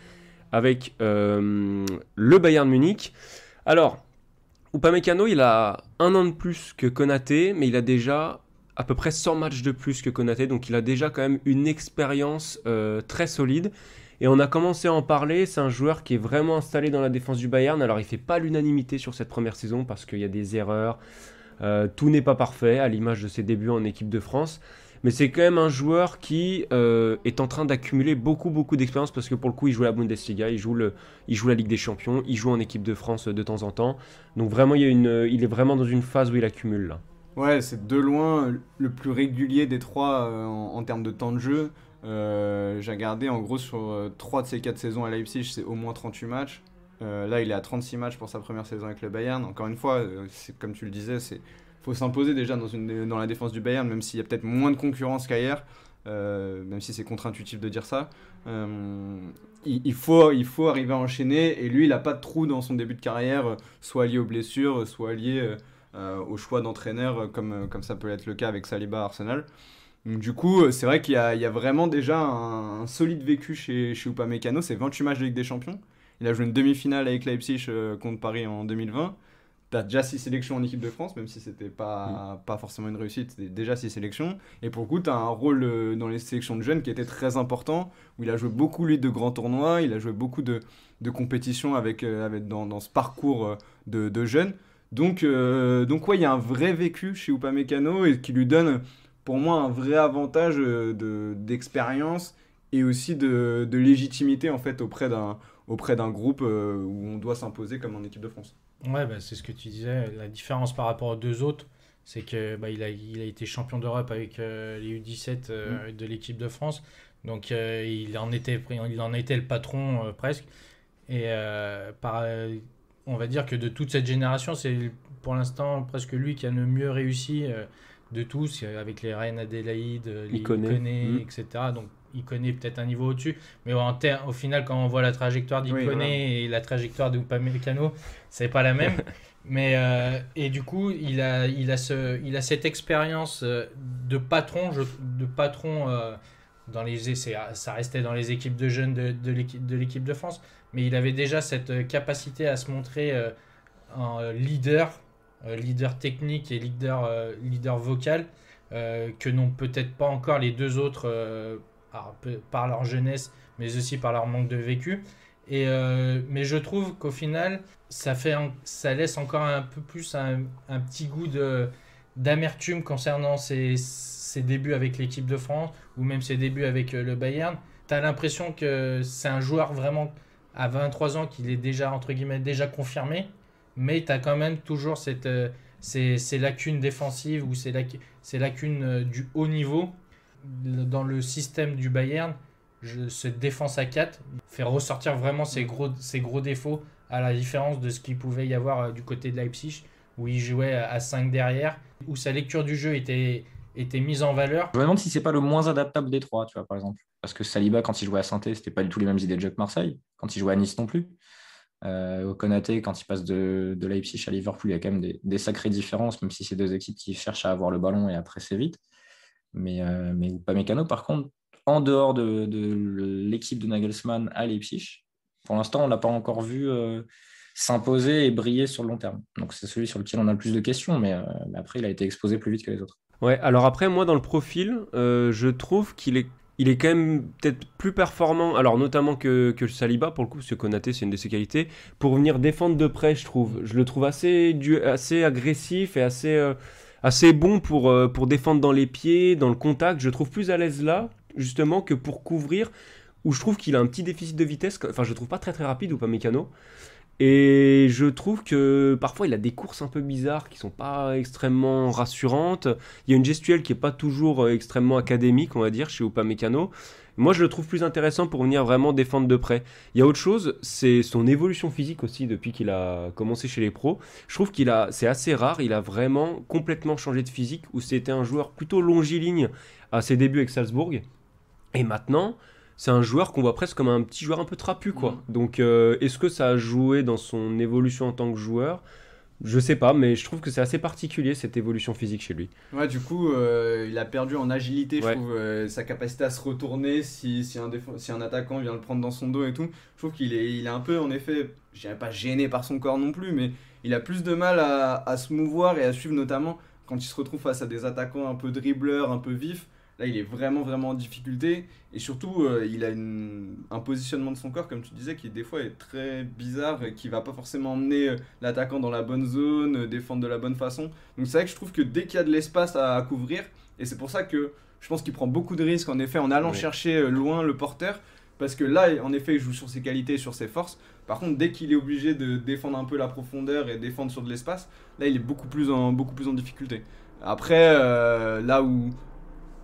avec euh, le Bayern Munich. Alors, Upamecano, il a un an de plus que Konaté, mais il a déjà à peu près 100 matchs de plus que Konaté, donc il a déjà quand même une expérience euh, très solide. Et on a commencé à en parler, c'est un joueur qui est vraiment installé dans la défense du Bayern, alors il fait pas l'unanimité sur cette première saison parce qu'il y a des erreurs, euh, tout n'est pas parfait, à l'image de ses débuts en équipe de France, mais c'est quand même un joueur qui euh, est en train d'accumuler beaucoup beaucoup d'expérience parce que pour le coup il joue à la Bundesliga, il joue, il joue la Ligue des Champions, il joue en équipe de France de temps en temps, donc vraiment il, une, il est vraiment dans une phase où il accumule là. Ouais, c'est de loin le plus régulier des trois euh, en, termes de temps de jeu. Euh, j'ai regardé en gros sur euh, trois de ses quatre saisons à Leipzig, c'est au moins 38 matchs. là, il est à 36 matchs pour sa première saison avec le Bayern. Encore une fois, comme tu le disais, c'est faut s'imposer déjà dans, une, dans la défense du Bayern, même s'il y a peut-être moins de concurrence qu'ailleurs. même si c'est contre-intuitif de dire ça, il, faut, il faut arriver à enchaîner. Et lui, il n'a pas de trou dans son début de carrière, soit lié aux blessures, soit lié euh, au choix d'entraîneur, euh, euh, comme, ça peut être le cas avec Saliba Arsenal. du coup, c'est vrai qu'il y, a vraiment déjà un, solide vécu chez, chez Upamecano. C'est 28 matchs de Ligue des Champions. Il a joué une demi-finale avec Leipzig contre Paris en 2020. as déjà 6 sélections en équipe de France, même si c'était pas, mm. pas forcément une réussite, déjà 6 sélections. Et pour le coup, t'as un rôle dans les sélections de jeunes qui était très important, où il a joué beaucoup, lui, de grands tournois, il a joué beaucoup de, compétitions avec, avec, dans, dans ce parcours de jeunes. Donc, euh, donc ouais, il y a un vrai vécu chez Upamecano et qui lui donne, pour moi, un vrai avantage euh, d'expérience et aussi de, de, légitimité en fait auprès d'un auprès d'un groupe euh, où on doit s'imposer comme en équipe de France. Ouais, bah, c'est ce que tu disais. La différence par rapport aux deux autres, c'est que bah, il, a, il a été champion d'Europe avec les U17 mm. de l'équipe de France. Donc il en était il en était le patron presque. Et par on va dire que de toute cette génération, c'est pour l'instant presque lui qui a le mieux réussi euh, de tous, euh, avec les Reines Adélaïde, euh, les mm. etc. Donc il connaît peut-être un niveau au-dessus, mais au final, quand on voit la trajectoire d'Iconé et la trajectoire de Upamecano, c'est pas la même. (laughs) mais et du coup, il a, il a, ce, il a cette expérience de patron, de patron dans les ça restait dans les équipes de jeunes de, de l'équipe de, de France, mais il avait déjà cette euh, capacité à se montrer un euh, euh, leader, leader technique et leader, leader vocal, que n'ont peut-être pas encore les deux autres par leur jeunesse, mais aussi par leur manque de vécu. Et mais je trouve qu'au final, ça, fait ça laisse encore un peu plus un, un petit goût d'amertume concernant ses, ses, débuts avec l'équipe de France, ou même ses débuts avec euh, le Bayern, tu as l'impression que c'est un joueur vraiment à 23 ans qu'il est déjà, entre guillemets, déjà confirmé, mais tu as quand même toujours cette, euh, ces, lacunes défensives ou ces, lacunes euh, du haut niveau dans le système du Bayern. Je, cette défense à 4 fait ressortir vraiment ses gros, ses gros défauts, à la différence de ce qu'il pouvait y avoir du côté de Leipzig, où il jouait à 5 derrière, où sa lecture du jeu était, était mise en valeur. Je me demande si c'est pas le moins adaptable des trois, tu vois, par exemple. Parce que Saliba, quand il jouait à saint c'était pas du tout les mêmes idées de que Marseille. Quand il jouait à Nice non plus. Euh, au Konaté, quand il passe de, de, Leipzig à Liverpool, il y a quand même des, sacrées différences, même si c'est deux équipes qui cherchent à avoir le ballon et à presser vite. Mais, ou euh, pas par contre, en dehors de, l'équipe de Nagelsmann à Leipzig, pour l'instant, on ne l'a pas encore vu euh, s'imposer et briller sur le long terme. Donc c'est celui sur lequel on a le plus de questions, mais après, il a été exposé plus vite que les autres. Ouais, alors après, moi, dans le profil, euh, je trouve qu'il est il est quand même peut-être plus performant, alors notamment que, que Saliba pour le coup, parce que Konaté c'est une de ses qualités, pour venir défendre de près, je trouve. Je le trouve assez, assez agressif et assez, euh, assez bon pour, euh, pour défendre dans les pieds, dans le contact. Je trouve plus à l'aise là, justement, que pour couvrir, où je trouve qu'il a un petit déficit de vitesse. Enfin, je trouve pas très très rapide ou pas mécano. Et je trouve que parfois il a des courses un peu bizarres qui sont pas extrêmement rassurantes. Il y a une gestuelle qui est pas toujours euh, extrêmement académique, on va dire, chez Upamecano. Moi, je le trouve plus intéressant pour venir vraiment défendre de près. Il y a autre chose, c'est son évolution physique aussi depuis qu'il a commencé chez les pros. Je trouve qu'il a, c'est assez rare, il a vraiment complètement changé de physique où c'était un joueur plutôt longiligne à ses débuts avec Salzbourg. Et maintenant, c'est un joueur qu'on voit presque comme un petit joueur un peu trapu, quoi. Mm. Donc, euh, est-ce que ça a joué dans son évolution en tant que joueur je sais pas, mais je trouve que c'est assez particulier cette évolution physique chez lui. Ouais, du coup, euh, il a perdu en agilité, je trouve, euh, sa capacité à se retourner si, un si un attaquant vient le prendre dans son dos et tout. Je trouve qu'il est, il est un peu, en effet, je dirais pas gêné par son corps non plus, mais il a plus de mal à, à se mouvoir et à suivre, notamment quand il se retrouve face à des attaquants un peu dribbleurs, un peu vifs. Là, il est vraiment, vraiment en difficulté. Et surtout, euh, il a un positionnement de son corps, comme tu disais, qui des fois est très bizarre et euh, qui va pas forcément emmener euh, l'attaquant dans la bonne zone, défendre de la bonne façon. Donc c'est vrai que je trouve que dès qu'il y a de l'espace à, couvrir, et c'est pour ça que je pense qu'il prend beaucoup de risques, en effet, en allant chercher loin le porteur, parce que là, en effet, il joue sur ses qualités sur ses forces. Par contre, dès qu'il est obligé de défendre un peu la profondeur et défendre sur de l'espace, là, il est beaucoup plus en, beaucoup plus en difficulté. Après, là où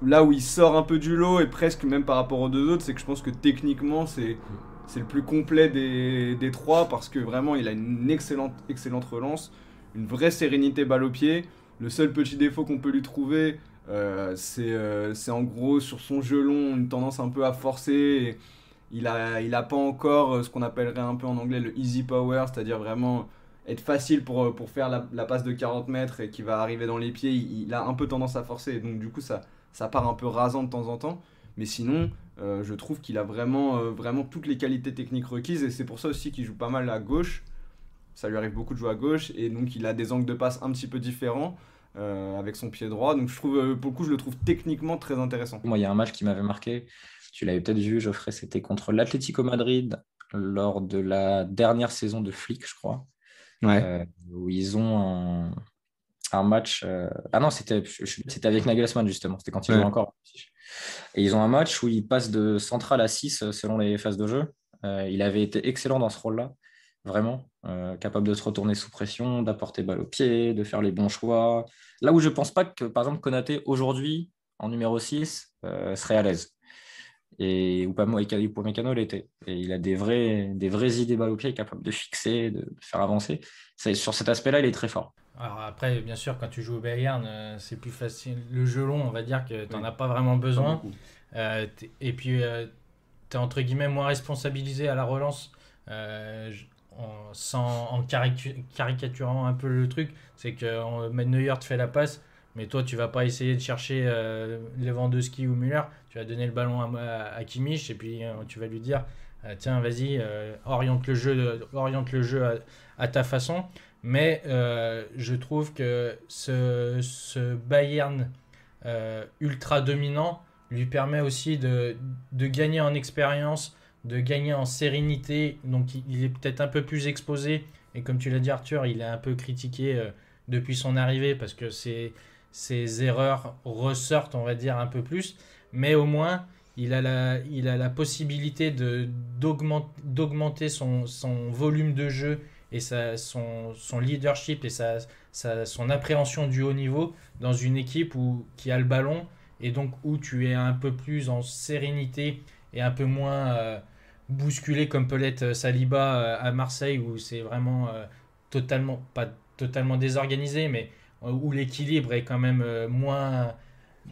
là où il sort un peu du lot et presque même par rapport aux deux autres, c'est que je pense que techniquement c'est c'est le plus complet des, trois parce que vraiment il a une excellente excellente relance, une vraie sérénité balle au pied. Le seul petit défaut qu'on peut lui trouver, euh, euh, c'est en gros sur son jeu long une tendance un peu à forcer. il a il a pas encore euh, ce qu'on appellerait un peu en anglais le easy power, c'est-à-dire vraiment être facile pour, pour faire la, passe de 40 mètres et qui va arriver dans les pieds, il, il, a un peu tendance à forcer. Donc du coup, ça, ça part un peu rasant de temps en temps. Mais sinon, euh, je trouve qu'il a vraiment, euh, vraiment toutes les qualités techniques requises et c'est pour ça aussi qu'il joue pas mal à gauche. Ça lui arrive beaucoup de jouer à gauche et donc il a des angles de passe un petit peu différents. Euh, avec son pied droit. Donc je trouve, pour le coup, je le trouve techniquement très intéressant. Moi, il y a un match qui m'avait marqué. Tu l'avais peut-être vu, Geoffrey. C'était contre l'Atlético Madrid lors de la dernière saison de Flick, je crois. Ouais. où ils ont un match. Euh, ah non, c'était avec Nagelsmann justement, c'était quand il jouait encore. Et ils ont un match où il passe de central à 6 euh, selon les phases de jeu. Euh, il avait été excellent dans ce rôle-là, vraiment, capable de se retourner sous pression, d'apporter balle au pied, de faire les bons choix. Là où je ne pense pas que, par exemple, Konaté aujourd'hui, en numéro 6, serait à l'aise. Et Upamecano l'était. Et il a des vraies, des idées balles au pied, capable de fixer, de faire avancer. Sur cet aspect-là, il est très fort. Alors après, bien sûr, quand tu joues au Bayern, euh, c'est plus facile. Le jeu long, on va dire que tu n'en as pas vraiment besoin. Euh, et puis, euh, tu es entre guillemets moins responsabilisé à la relance. en, en caricaturant un peu le truc, c'est que Neuer te fait la passe, mais toi, tu vas pas essayer de chercher euh, Lewandowski ou Müller. Tu vas donner le ballon à, à, et puis euh, tu vas lui dire euh, tiens, vas-y, oriente le jeu, oriente le jeu à, ta façon. Mais je trouve que ce, Bayern ultra dominant lui permet aussi de, de gagner en expérience, de gagner en sérénité. Donc il est peut-être un peu plus exposé. Et comme tu l'as dit Arthur, il est un peu critiqué depuis son arrivée parce que c'est ses erreurs ressortent, on va dire, un peu plus. Mais au moins, il a la, il a la possibilité d'augmenter son, son, volume de jeu et sa, son, son, leadership et sa, sa, son appréhension du haut niveau dans une équipe qui a le ballon et donc où tu es un peu plus en sérénité et un peu moins euh, bousculé comme peut l'être Saliba euh, à Marseille où c'est vraiment euh, totalement, pas totalement désorganisé, mais où l'équilibre est quand même euh, moins.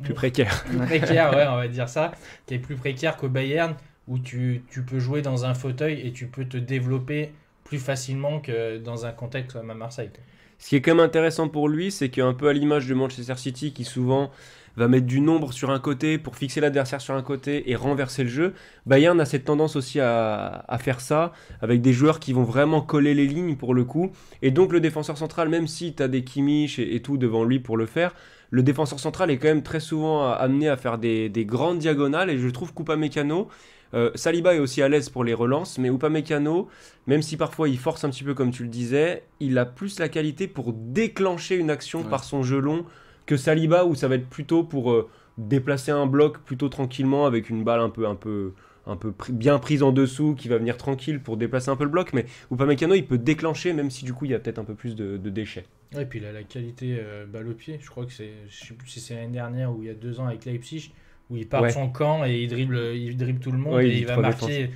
Plus précaire. (laughs) précaire, ouais, on va dire ça. Qui est plus précaire qu'au Bayern, où tu, tu, peux jouer dans un fauteuil et tu peux te développer plus facilement que dans un contexte comme à Marseille. Ce qui est quand même intéressant pour lui, c'est qu'un peu à l'image de Manchester City, qui souvent va mettre du nombre sur un côté pour fixer l'adversaire sur un côté et renverser le jeu. Bayern a cette tendance aussi à, faire ça, avec des joueurs qui vont vraiment coller les lignes pour le coup. Et donc le défenseur central, même si tu as des Kimmich et, tout devant lui pour le faire, le défenseur central est quand même très souvent amené à faire des, grandes diagonales. Et je trouve Mécano euh, Saliba est aussi à l'aise pour les relances, mais Upamecano, même si parfois il force un petit peu comme tu le disais, il a plus la qualité pour déclencher une action par son jeu long que Saliba où ça va être plutôt pour euh, déplacer un bloc plutôt tranquillement avec une balle un peu un peu un peu bien prise en dessous qui va venir tranquille pour déplacer un peu le bloc mais Upamecano il peut déclencher même si du coup il y a peut-être un peu plus de, déchets. et puis il a la qualité euh, balle au pied, je crois que c'est si c'est l'année dernière ou il y a deux ans avec Leipzig où il part son camp et il dribble il dribble tout le monde et il, va marquer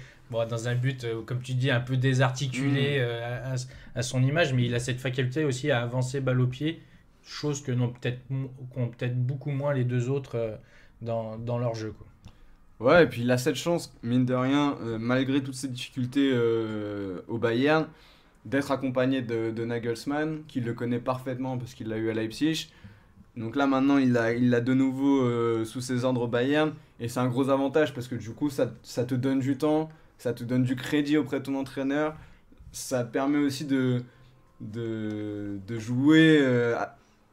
dans un but, euh, comme tu dis, un peu désarticulé mm. à, son image, mais il a cette faculté aussi à avancer balle au pied chose que n'ont peut-être qu'ont peut-être beaucoup moins les deux autres euh, dans, leur jeu. Quoi. Ouais, et puis il a cette chance, mine de rien, euh, malgré toutes ces difficultés euh, au Bayern, d'être accompagné de, Nagelsmann, qui le connaît parfaitement parce qu'il l'a eu à Leipzig. Donc là maintenant, il l'a il a de nouveau sous ses ordres au Bayern, et c'est un gros avantage parce que du coup, ça, te donne du temps, ça te donne du crédit auprès de ton entraîneur, ça permet aussi de, de, de jouer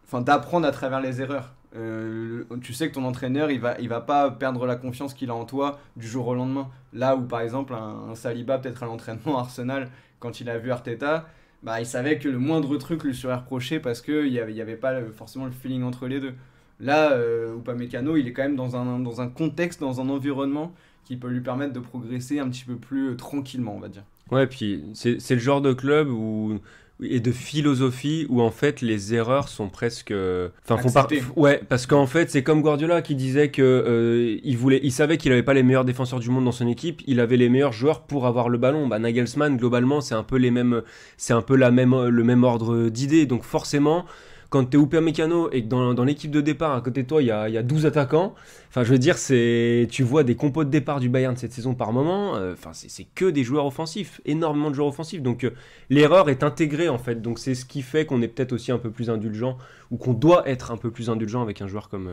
enfin d'apprendre à travers les erreurs. Euh, tu sais que ton entraîneur, il va, il va pas perdre la confiance qu'il a en toi du jour au lendemain. Là où par exemple un, Saliba peut-être à l'entraînement Arsenal quand il a vu Arteta, bah il savait que le moindre truc lui serait reproché parce qu'il n'y avait, y avait pas euh, forcément le feeling entre les deux. Là, euh, Upamecano, il est quand même dans un, dans un contexte, dans un environnement qui peut lui permettre de progresser un petit peu plus euh, tranquillement, on va dire. Ouais, puis c'est le genre de club où et de philosophie où en fait les erreurs sont presque euh, enfin font ouais parce qu'en fait c'est comme Guardiola qui disait que euh, il voulait il savait qu'il avait pas les meilleurs défenseurs du monde dans son équipe il avait les meilleurs joueurs pour avoir le ballon bah Nagelsmann globalement c'est un peu les mêmes c'est un peu la même le même ordre d'idées donc forcément quand t'es Meccano et que dans, l'équipe de départ à côté de toi il y a, 12 attaquants, enfin je veux dire c'est tu vois des compos de départ du Bayern cette saison par moment, euh, enfin c'est que des joueurs offensifs, énormément de joueurs offensifs donc euh, l'erreur est intégrée en fait donc c'est ce qui fait qu'on est peut-être aussi un peu plus indulgent ou qu'on doit être un peu plus indulgent avec un joueur comme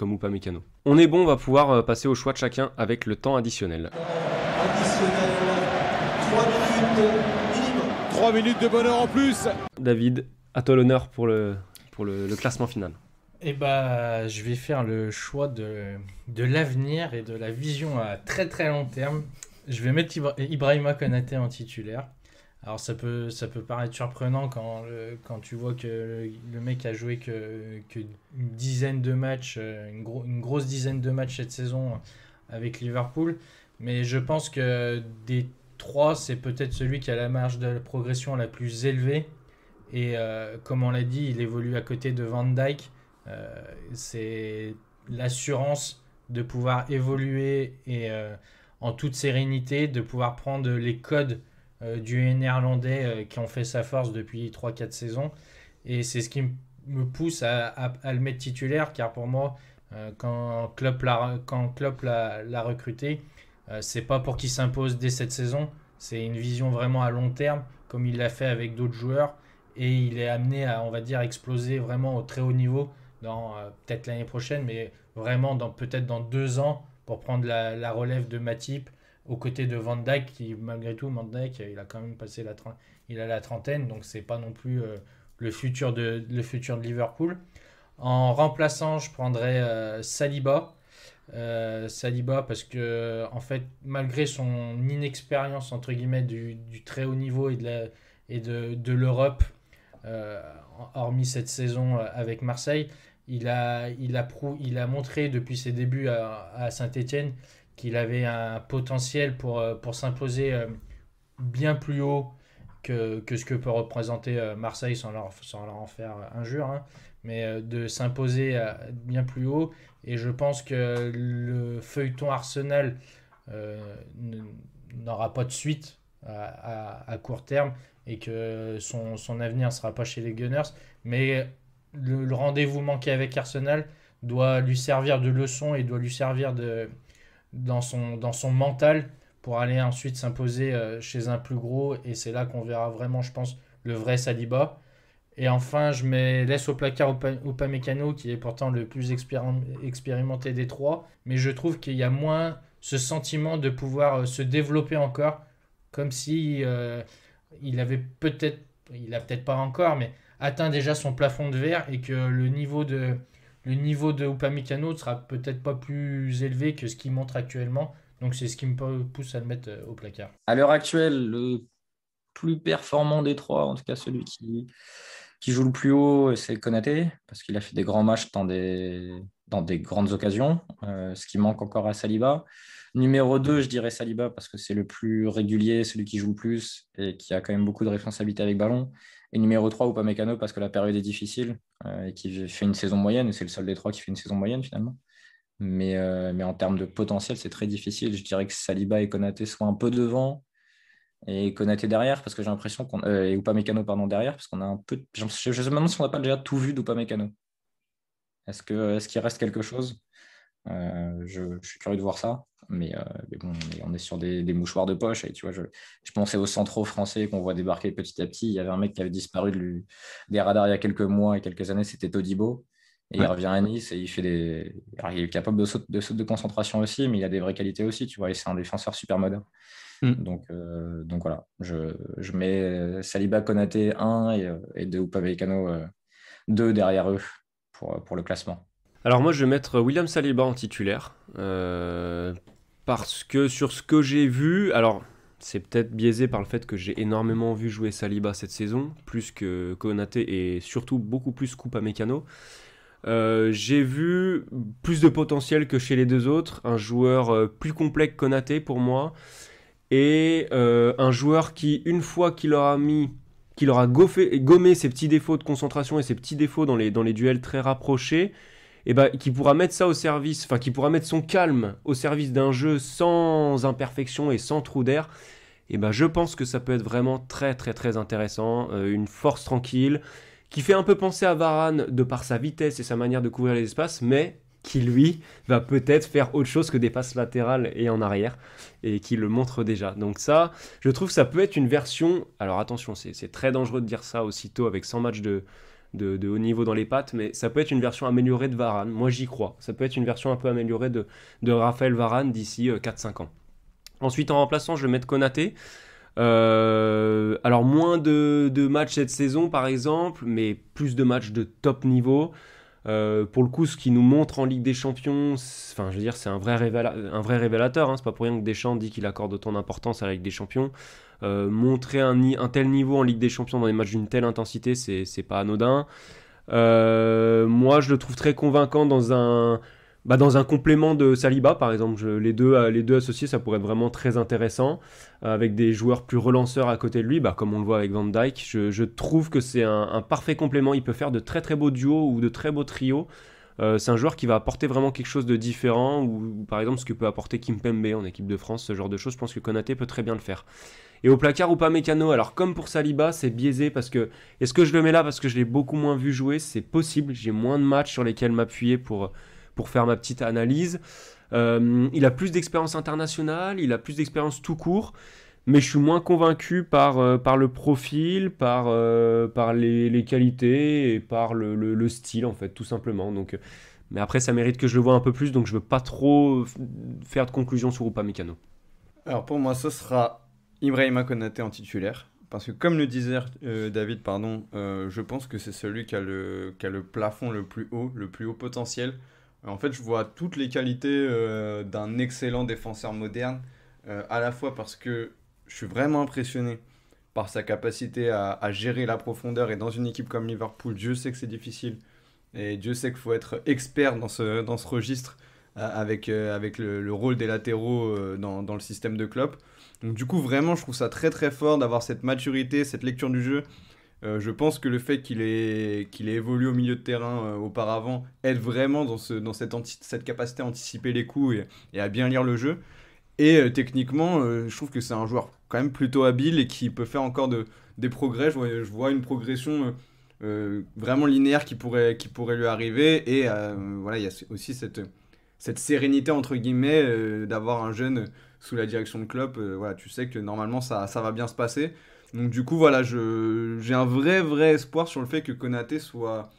Oupa euh, comme On est bon, on va pouvoir passer au choix de chacun avec le temps additionnel. Additionnel minutes 3 minutes de bonheur en plus. David, à toi l'honneur pour le, pour le, classement final Eh bah, je vais faire le choix de, de l'avenir et de la vision à très très long terme. Je vais mettre Ibrahima Konaté en titulaire. Alors ça peut, ça peut paraître surprenant quand, quand tu vois que le, mec a joué que, une dizaine de matchs, euh, une, une, grosse dizaine de matchs cette saison avec Liverpool. Mais je pense que des trois, c'est peut-être celui qui a la marge de progression la plus élevée et euh, comme on l'a dit, il évolue à côté de Van Dyke. Euh, c'est l'assurance de pouvoir évoluer et euh, en toute sérénité, de pouvoir prendre les codes du néerlandais qui ont fait sa force depuis 3-4 saisons. Et c'est ce qui me pousse à, le mettre titulaire, car pour moi, quand Klopp l'a, recruté, ce c'est pas pour qu'il s'impose dès cette saison, c'est une vision vraiment à long terme, comme il l'a fait avec d'autres joueurs et il est amené à, on va dire, exploser vraiment au très haut niveau dans euh, peut-être l'année prochaine, mais vraiment dans peut-être dans deux ans pour prendre la, relève de Matip aux côtés de Van Dijk qui malgré tout Van Dijk euh, il a quand même passé la il a la trentaine donc c'est pas non plus euh, le futur de le futur de Liverpool. En remplaçant, je prendrais Saliba. Saliba parce que en fait malgré son inexpérience entre guillemets du, très haut niveau et et de l'Europe euh, hormis cette saison euh, avec Marseille. Il a, il a, il a montré depuis ses débuts à, Saint-Etienne qu'il avait un potentiel pour, euh, pour s'imposer bien plus haut que, ce que peut représenter Marseille sans leur, sans en faire injure, hein, mais de s'imposer bien plus haut. Et je pense que le feuilleton Arsenal n'aura pas de suite à court terme et que son, son avenir ne sera pas chez les Gunners. Mais le, rendez-vous manqué avec Arsenal doit lui servir de leçon et doit lui servir de, dans, son, dans son mental pour aller ensuite s'imposer euh, chez un plus gros. Et c'est là qu'on verra vraiment, je pense, le vrai Saliba. Et enfin, je mets, laisse au placard Upamecano, qui est pourtant le plus expérimenté des trois. Mais je trouve qu'il y a moins ce sentiment de pouvoir euh, se développer encore, comme si euh, il avait peut-être, il a peut-être pas encore, mais atteint déjà son plafond de verre et que le niveau de le niveau de sera peut-être pas plus élevé que ce qu'il montre actuellement. Donc c'est ce qui me pousse à le mettre euh, au placard. À l'heure actuelle, le plus performant des trois, en tout cas celui qui, joue le plus haut, c'est Konaté, parce qu'il a fait des grands matchs dans des, dans des grandes occasions, euh, ce qui manque encore à Saliba. Numéro 2, je dirais Saliba parce que c'est le plus régulier, celui qui joue le plus et qui a quand même beaucoup de responsabilité avec ballon. Et numéro 3, Upamecano parce que la période est difficile euh, et qui fait une saison moyenne. Et c'est le seul des trois qui fait une saison moyenne finalement. Euh, mais, en termes de potentiel, c'est très difficile. Je dirais que Saliba et Konaté sont un peu devant et Konaté derrière parce que j'ai l'impression qu'on. ou euh, et Upamecano, pardon, derrière parce qu'on a un peu. Je, me demande si on n'a pas déjà tout vu Mécano. Est-ce qu'il reste quelque chose euh, je, suis curieux de voir ça. Mais, euh, bon, on est sur des, mouchoirs de poche. Et tu vois, je, pensais aux centraux français qu'on voit débarquer petit à petit. Il y avait un mec qui avait disparu des radars il y a quelques mois et quelques années, c'était Todibo. Et il revient à Nice et il fait des. il est capable de sauter de, de concentration aussi, mais il a des vraies qualités aussi, tu vois. Et c'est un défenseur super moderne. Mm. Donc, euh, donc voilà, je, mets Saliba Konaté 1 et, et de 2 derrière eux pour, pour le classement. Alors moi je vais mettre William Saliba en titulaire. Euh, parce que sur ce que j'ai vu, alors c'est peut-être biaisé par le fait que j'ai énormément vu jouer Saliba cette saison, plus que Konaté et surtout beaucoup plus à Mécano. Euh, j'ai vu plus de potentiel que chez les deux autres, un joueur euh, plus complet que Konaté pour moi, et un joueur qui, une fois qu'il aura mis qu'il aura gommé ses petits défauts de concentration et ses petits défauts dans les, dans les duels très rapprochés, eh ben, qui pourra mettre ça au service, enfin qui pourra mettre son calme au service d'un jeu sans imperfection et sans trou d'air, et eh ben je pense que ça peut être vraiment très très très intéressant, euh, une force tranquille qui fait un peu penser à Varane de par sa vitesse et sa manière de couvrir les espaces, mais qui lui va peut-être faire autre chose que des passes latérales et en arrière, et qui le montre déjà. Donc ça, je trouve que ça peut être une version, alors attention, c'est très dangereux de dire ça aussitôt avec 100 matchs de, de, haut niveau dans les pattes, mais ça peut être une version améliorée de Varane. Moi, j'y crois. Ça peut être une version un peu améliorée de, Raphaël Varane d'ici 4-5 euh, ans. Ensuite, en remplaçant, je vais mettre Konaté. Euh, alors, moins de, de, matchs cette saison, par exemple, mais plus de matchs de top niveau. Euh, pour le coup, ce qu'il nous montre en Ligue des Champions, enfin, je veux dire, c'est un vrai, révélateur. Hein. C'est pas pour rien que Deschamps dit qu'il accorde autant d'importance à la Ligue des Champions. Euh, montrer un, tel niveau en Ligue des Champions dans des matchs d'une telle intensité, c'est pas anodin. Euh, moi, je le trouve très convaincant dans un, bah, dans un complément de Saliba, par exemple. Euh, les, deux, associés, ça pourrait être vraiment très intéressant. Avec des joueurs plus relanceurs à côté de lui, bah, comme on le voit avec Van Dyke. Je, trouve que c'est un, parfait complément. Il peut faire de très très beaux duos ou de très beaux trios. c'est un joueur qui va apporter vraiment quelque chose de différent, ou, par exemple ce que peut apporter Kim Pembe en équipe de France, ce genre de choses, je pense que Konaté peut très bien le faire. Et au placard ou pas Mécano, alors comme pour Saliba, c'est biaisé parce que est-ce que je le mets là parce que je l'ai beaucoup moins vu jouer C'est possible, j'ai moins de matchs sur lesquels m'appuyer pour, pour faire ma petite analyse. Euh, il a plus d'expérience internationale, il a plus d'expérience tout court, mais je suis moins convaincu par, euh, par le profil, par, euh, par les, qualités et par le, style, en fait, tout simplement. Donc, mais après, ça mérite que je le vois un peu plus, donc je veux pas trop faire de conclusion sur Mécano. Alors pour moi, ce sera Ibrahima Konaté en titulaire. Parce que comme le disait euh, David, pardon, euh, je pense que c'est celui qui a, le, plafond le plus haut, le plus haut potentiel. Euh, en fait, je vois toutes les qualités d'un excellent défenseur moderne, à la fois parce que je suis vraiment impressionné par sa capacité à, gérer la profondeur, et dans une équipe comme Liverpool, Dieu sait que c'est difficile, et Dieu sait qu'il faut être expert dans ce, registre avec, avec le, rôle des latéraux dans, dans, le système de Klopp. Donc du coup, vraiment, je trouve ça très très fort d'avoir cette maturité, cette lecture du jeu. Euh, je pense que le fait qu'il ait, qu'il ait évolué au milieu de terrain euh, auparavant aide vraiment dans, ce, dans cette, cette capacité à anticiper les coups et, à bien lire le jeu. Et euh, techniquement, je trouve que c'est un joueur quand même plutôt habile et qui peut faire encore de, des progrès. Je vois, je vois une progression vraiment linéaire qui pourrait, qui pourrait lui arriver. Et voilà, il y a aussi cette, cette sérénité, entre guillemets, d'avoir un jeune sous la direction de Klopp, euh, voilà, tu sais que normalement ça, ça va bien se passer. Donc du coup, voilà, j'ai un vrai, vrai espoir sur le fait que Konaté soit,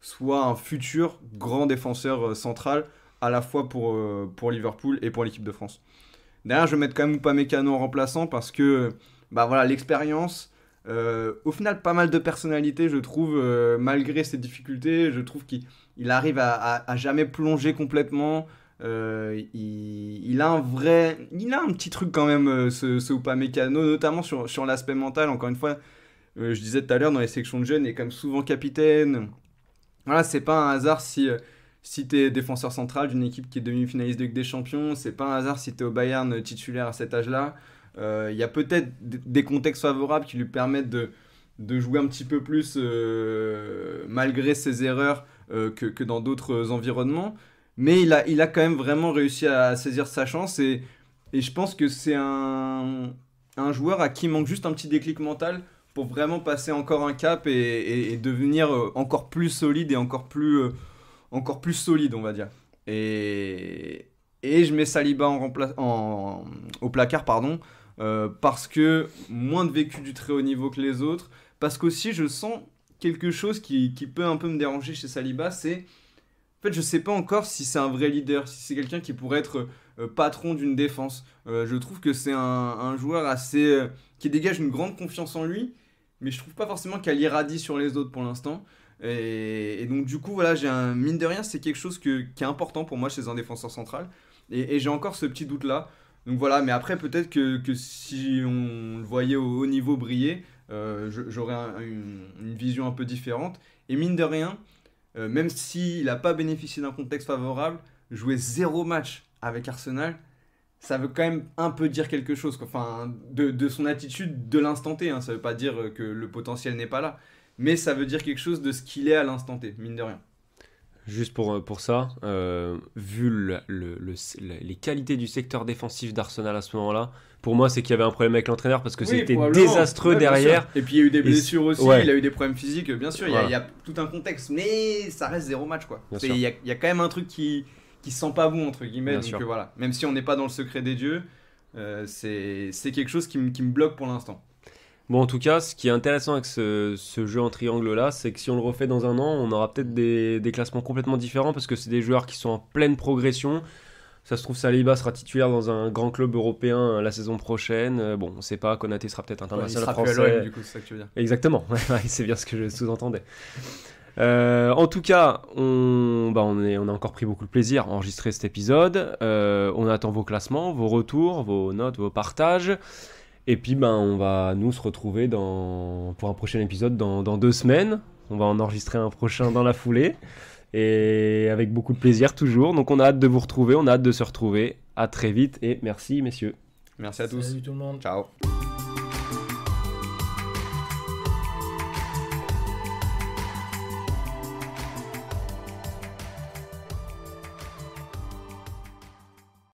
soit un futur grand défenseur euh, central, à la fois pour, euh, pour Liverpool et pour l'équipe de France. Derrière, je vais mettre quand même Upamecano en remplaçant parce que, bah voilà, l'expérience, au final, pas mal de personnalité, je trouve, malgré ses difficultés, je trouve qu'il arrive à, jamais plonger complètement, euh, il, a un vrai, il a un petit truc quand même euh, ce, ce Mécano, notamment sur, l'aspect mental. Encore une fois, euh, je disais tout à l'heure dans les sections de jeunes, il est comme souvent capitaine. Voilà, c'est pas un hasard si si t'es défenseur central d'une équipe qui est demi-finaliste de Ligue des Champions, c'est pas un hasard si t'es au Bayern titulaire à cet âge-là. Il y a peut-être des contextes favorables qui lui permettent de, jouer un petit peu plus malgré ses erreurs que, dans d'autres environnements. Mais il a, il a quand même vraiment réussi à saisir sa chance et, je pense que c'est un, joueur à qui manque juste un petit déclic mental pour vraiment passer encore un cap et, devenir euh, encore plus solide et encore plus, euh, encore plus solide, on va dire. Et, et je mets Saliba en en, au placard, pardon, euh, parce que moins de vécu du très haut niveau que les autres, parce qu'aussi je sens quelque chose qui, qui peut un peu me déranger chez Saliba, c'est je sais pas encore si c'est un vrai leader, si c'est quelqu'un qui pourrait être euh, euh, patron d'une défense. Euh, je trouve que c'est un, joueur assez qui dégage une grande confiance en lui, mais je trouve pas forcément qu'elle irradie sur les autres pour l'instant. Et, donc du coup, voilà, j'ai un mine de rien, c'est quelque chose qui est important pour moi chez un défenseur central. Et, j'ai encore ce petit doute là. Donc voilà, mais après peut-être que, si on le voyait au haut niveau briller, j'aurais une, vision un peu différente. Et mine de rien, euh, même s'il n'a pas bénéficié d'un contexte favorable, jouer zéro match avec Arsenal, ça veut quand même un peu dire quelque chose. Enfin, de, son attitude de l'instant T, hein. ça ne veut pas dire que le potentiel n'est pas là, mais ça veut dire quelque chose de ce qu'il est à l'instant T, mine de rien juste pour, euh, pour ça, euh, vu le, les qualités du secteur défensif d'Arsenal à ce moment-là, pour moi, c'est qu'il y avait un problème avec l'entraîneur parce que c'était désastreux derrière. Et puis il y a eu des blessures aussi, il a eu des problèmes physiques, bien sûr, il, y a, tout un contexte, mais ça reste zéro match quoi. Il y, a, y, quand même un truc qui, qui sent pas bon, entre guillemets, donc voilà, même si on n'est pas dans le secret des dieux, euh, c'est quelque chose qui, me bloque pour l'instant. Bon, en tout cas, ce qui est intéressant avec ce, jeu en triangle-là, c'est que si on le refait dans un an, on aura peut-être des, classements complètement différents parce que c'est des joueurs qui sont en pleine progression. Ça se trouve, Saliba sera titulaire dans un grand club européen euh, la saison prochaine. Euh, bon, on ne sait pas, Konaté sera peut-être international français. c'est ça que tu veux dire. Exactement, (laughs) c'est bien ce que je sous-entendais. Euh, en tout cas, on, bah, on, est, on, a encore pris beaucoup de plaisir à enregistrer cet épisode. on attend vos classements, vos retours, vos notes, vos partages. Et puis, ben, on va nous se retrouver pour un prochain épisode dans, dans deux semaines. On va en enregistrer un prochain dans la foulée. Et avec beaucoup de plaisir toujours. Donc, on a hâte de vous retrouver, on a hâte de se retrouver. À très vite et merci, messieurs. Merci à tous. Salut tout le monde. Ciao.